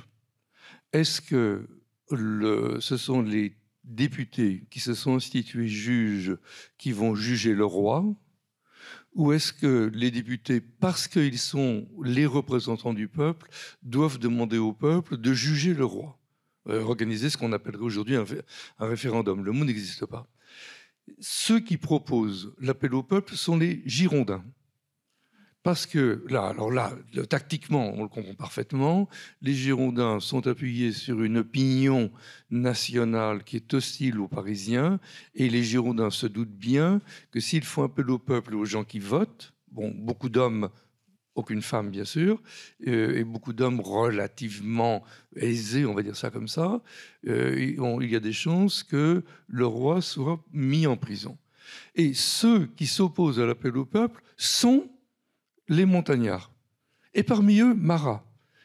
Est-ce que ce sont les députés qui se sont institués juges qui vont juger le roi ou est-ce que les députés, parce qu'ils sont les représentants du peuple, doivent demander au peuple de juger le roi euh, Organiser ce qu'on appellerait aujourd'hui un, référendum. Le mot n'existe pas. Ceux qui proposent l'appel au peuple sont les Girondins. Parce que là, alors là, tactiquement, on le comprend parfaitement, les Girondins sont appuyés sur une opinion nationale qui est hostile aux Parisiens, et les Girondins se doutent bien que s'ils font appel au peuple, aux gens qui votent, bon, beaucoup d'hommes aucune femme bien sûr, euh, et beaucoup d'hommes relativement aisés, on va dire ça comme ça, euh, il y a des chances que le roi soit mis en prison. Et ceux qui s'opposent à l'appel au peuple sont les montagnards, et parmi eux Marat,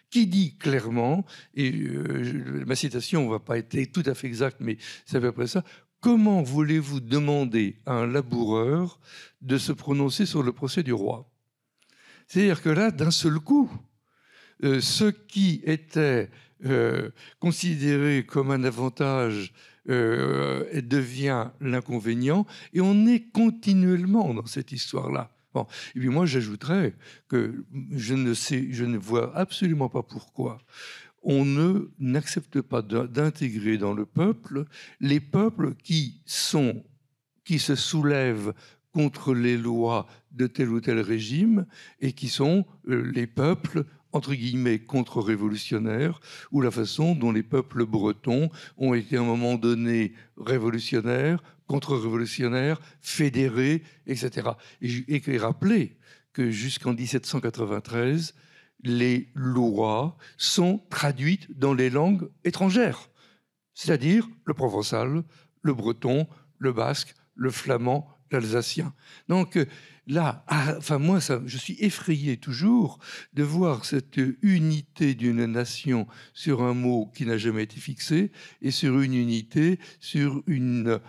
qui dit clairement, et euh, ma citation ne va pas être tout à fait exacte, mais c'est à peu près ça, comment voulez-vous demander à un laboureur de se prononcer sur le procès du roi C'est-à-dire que là, d'un seul coup, euh, ce qui était euh, considéré comme un avantage devient l'inconvénient, et on est continuellement dans cette histoire-là. Et puis moi, j'ajouterais que je ne, vois absolument pas pourquoi on ne n'accepte pas d'intégrer dans le peuple les peuples qui qui se soulèvent contre les lois de tel ou tel régime et qui sont euh, les peuples entre guillemets contre-révolutionnaires ou la façon dont les peuples bretons ont été à un moment donné révolutionnaires contre-révolutionnaire, fédéré, etc. Et, rappelez rappeler que jusqu'en 1793, les lois sont traduites dans les langues étrangères, c'est-à-dire le provençal, le breton, le basque, le flamand, l'alsacien. Donc euh, là, ah, enfin moi, ça, je suis effrayé toujours de voir cette unité d'une nation sur un mot qui n'a jamais été fixé et sur une unité sur une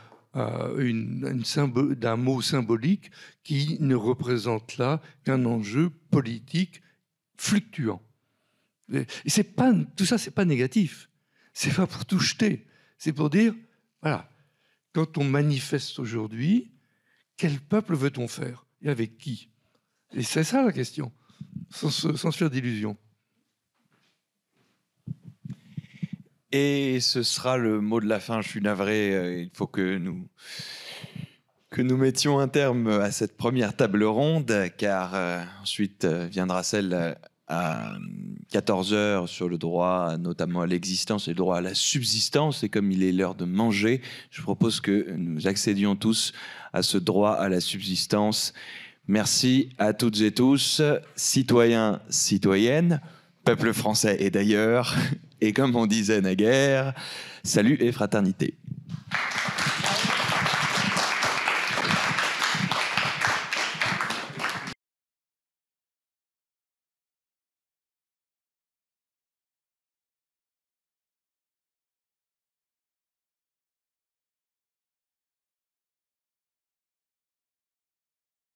euh, d'un mot symbolique qui ne représente là qu'un enjeu politique fluctuant. Et c'est pas, tout ça, c'est pas négatif. C'est pas pour tout jeter. C'est pour dire, voilà, quand on manifeste aujourd'hui, quel peuple veut-on faire et avec qui Et c'est ça la question, sans sans se faire d'illusions. Et ce sera le mot de la fin. Je suis navré. Euh, il faut que nous que nous mettions un terme à cette première table ronde, car euh, ensuite euh, viendra celle à 14 heures sur le droit, notamment à l'existence et le droit à la subsistance. Et comme il est l'heure de manger, je propose que nous accédions tous à ce droit à la subsistance. Merci à toutes et tous, citoyens, citoyennes peuple français et d'ailleurs. Et comme on disait naguère, salut et fraternité.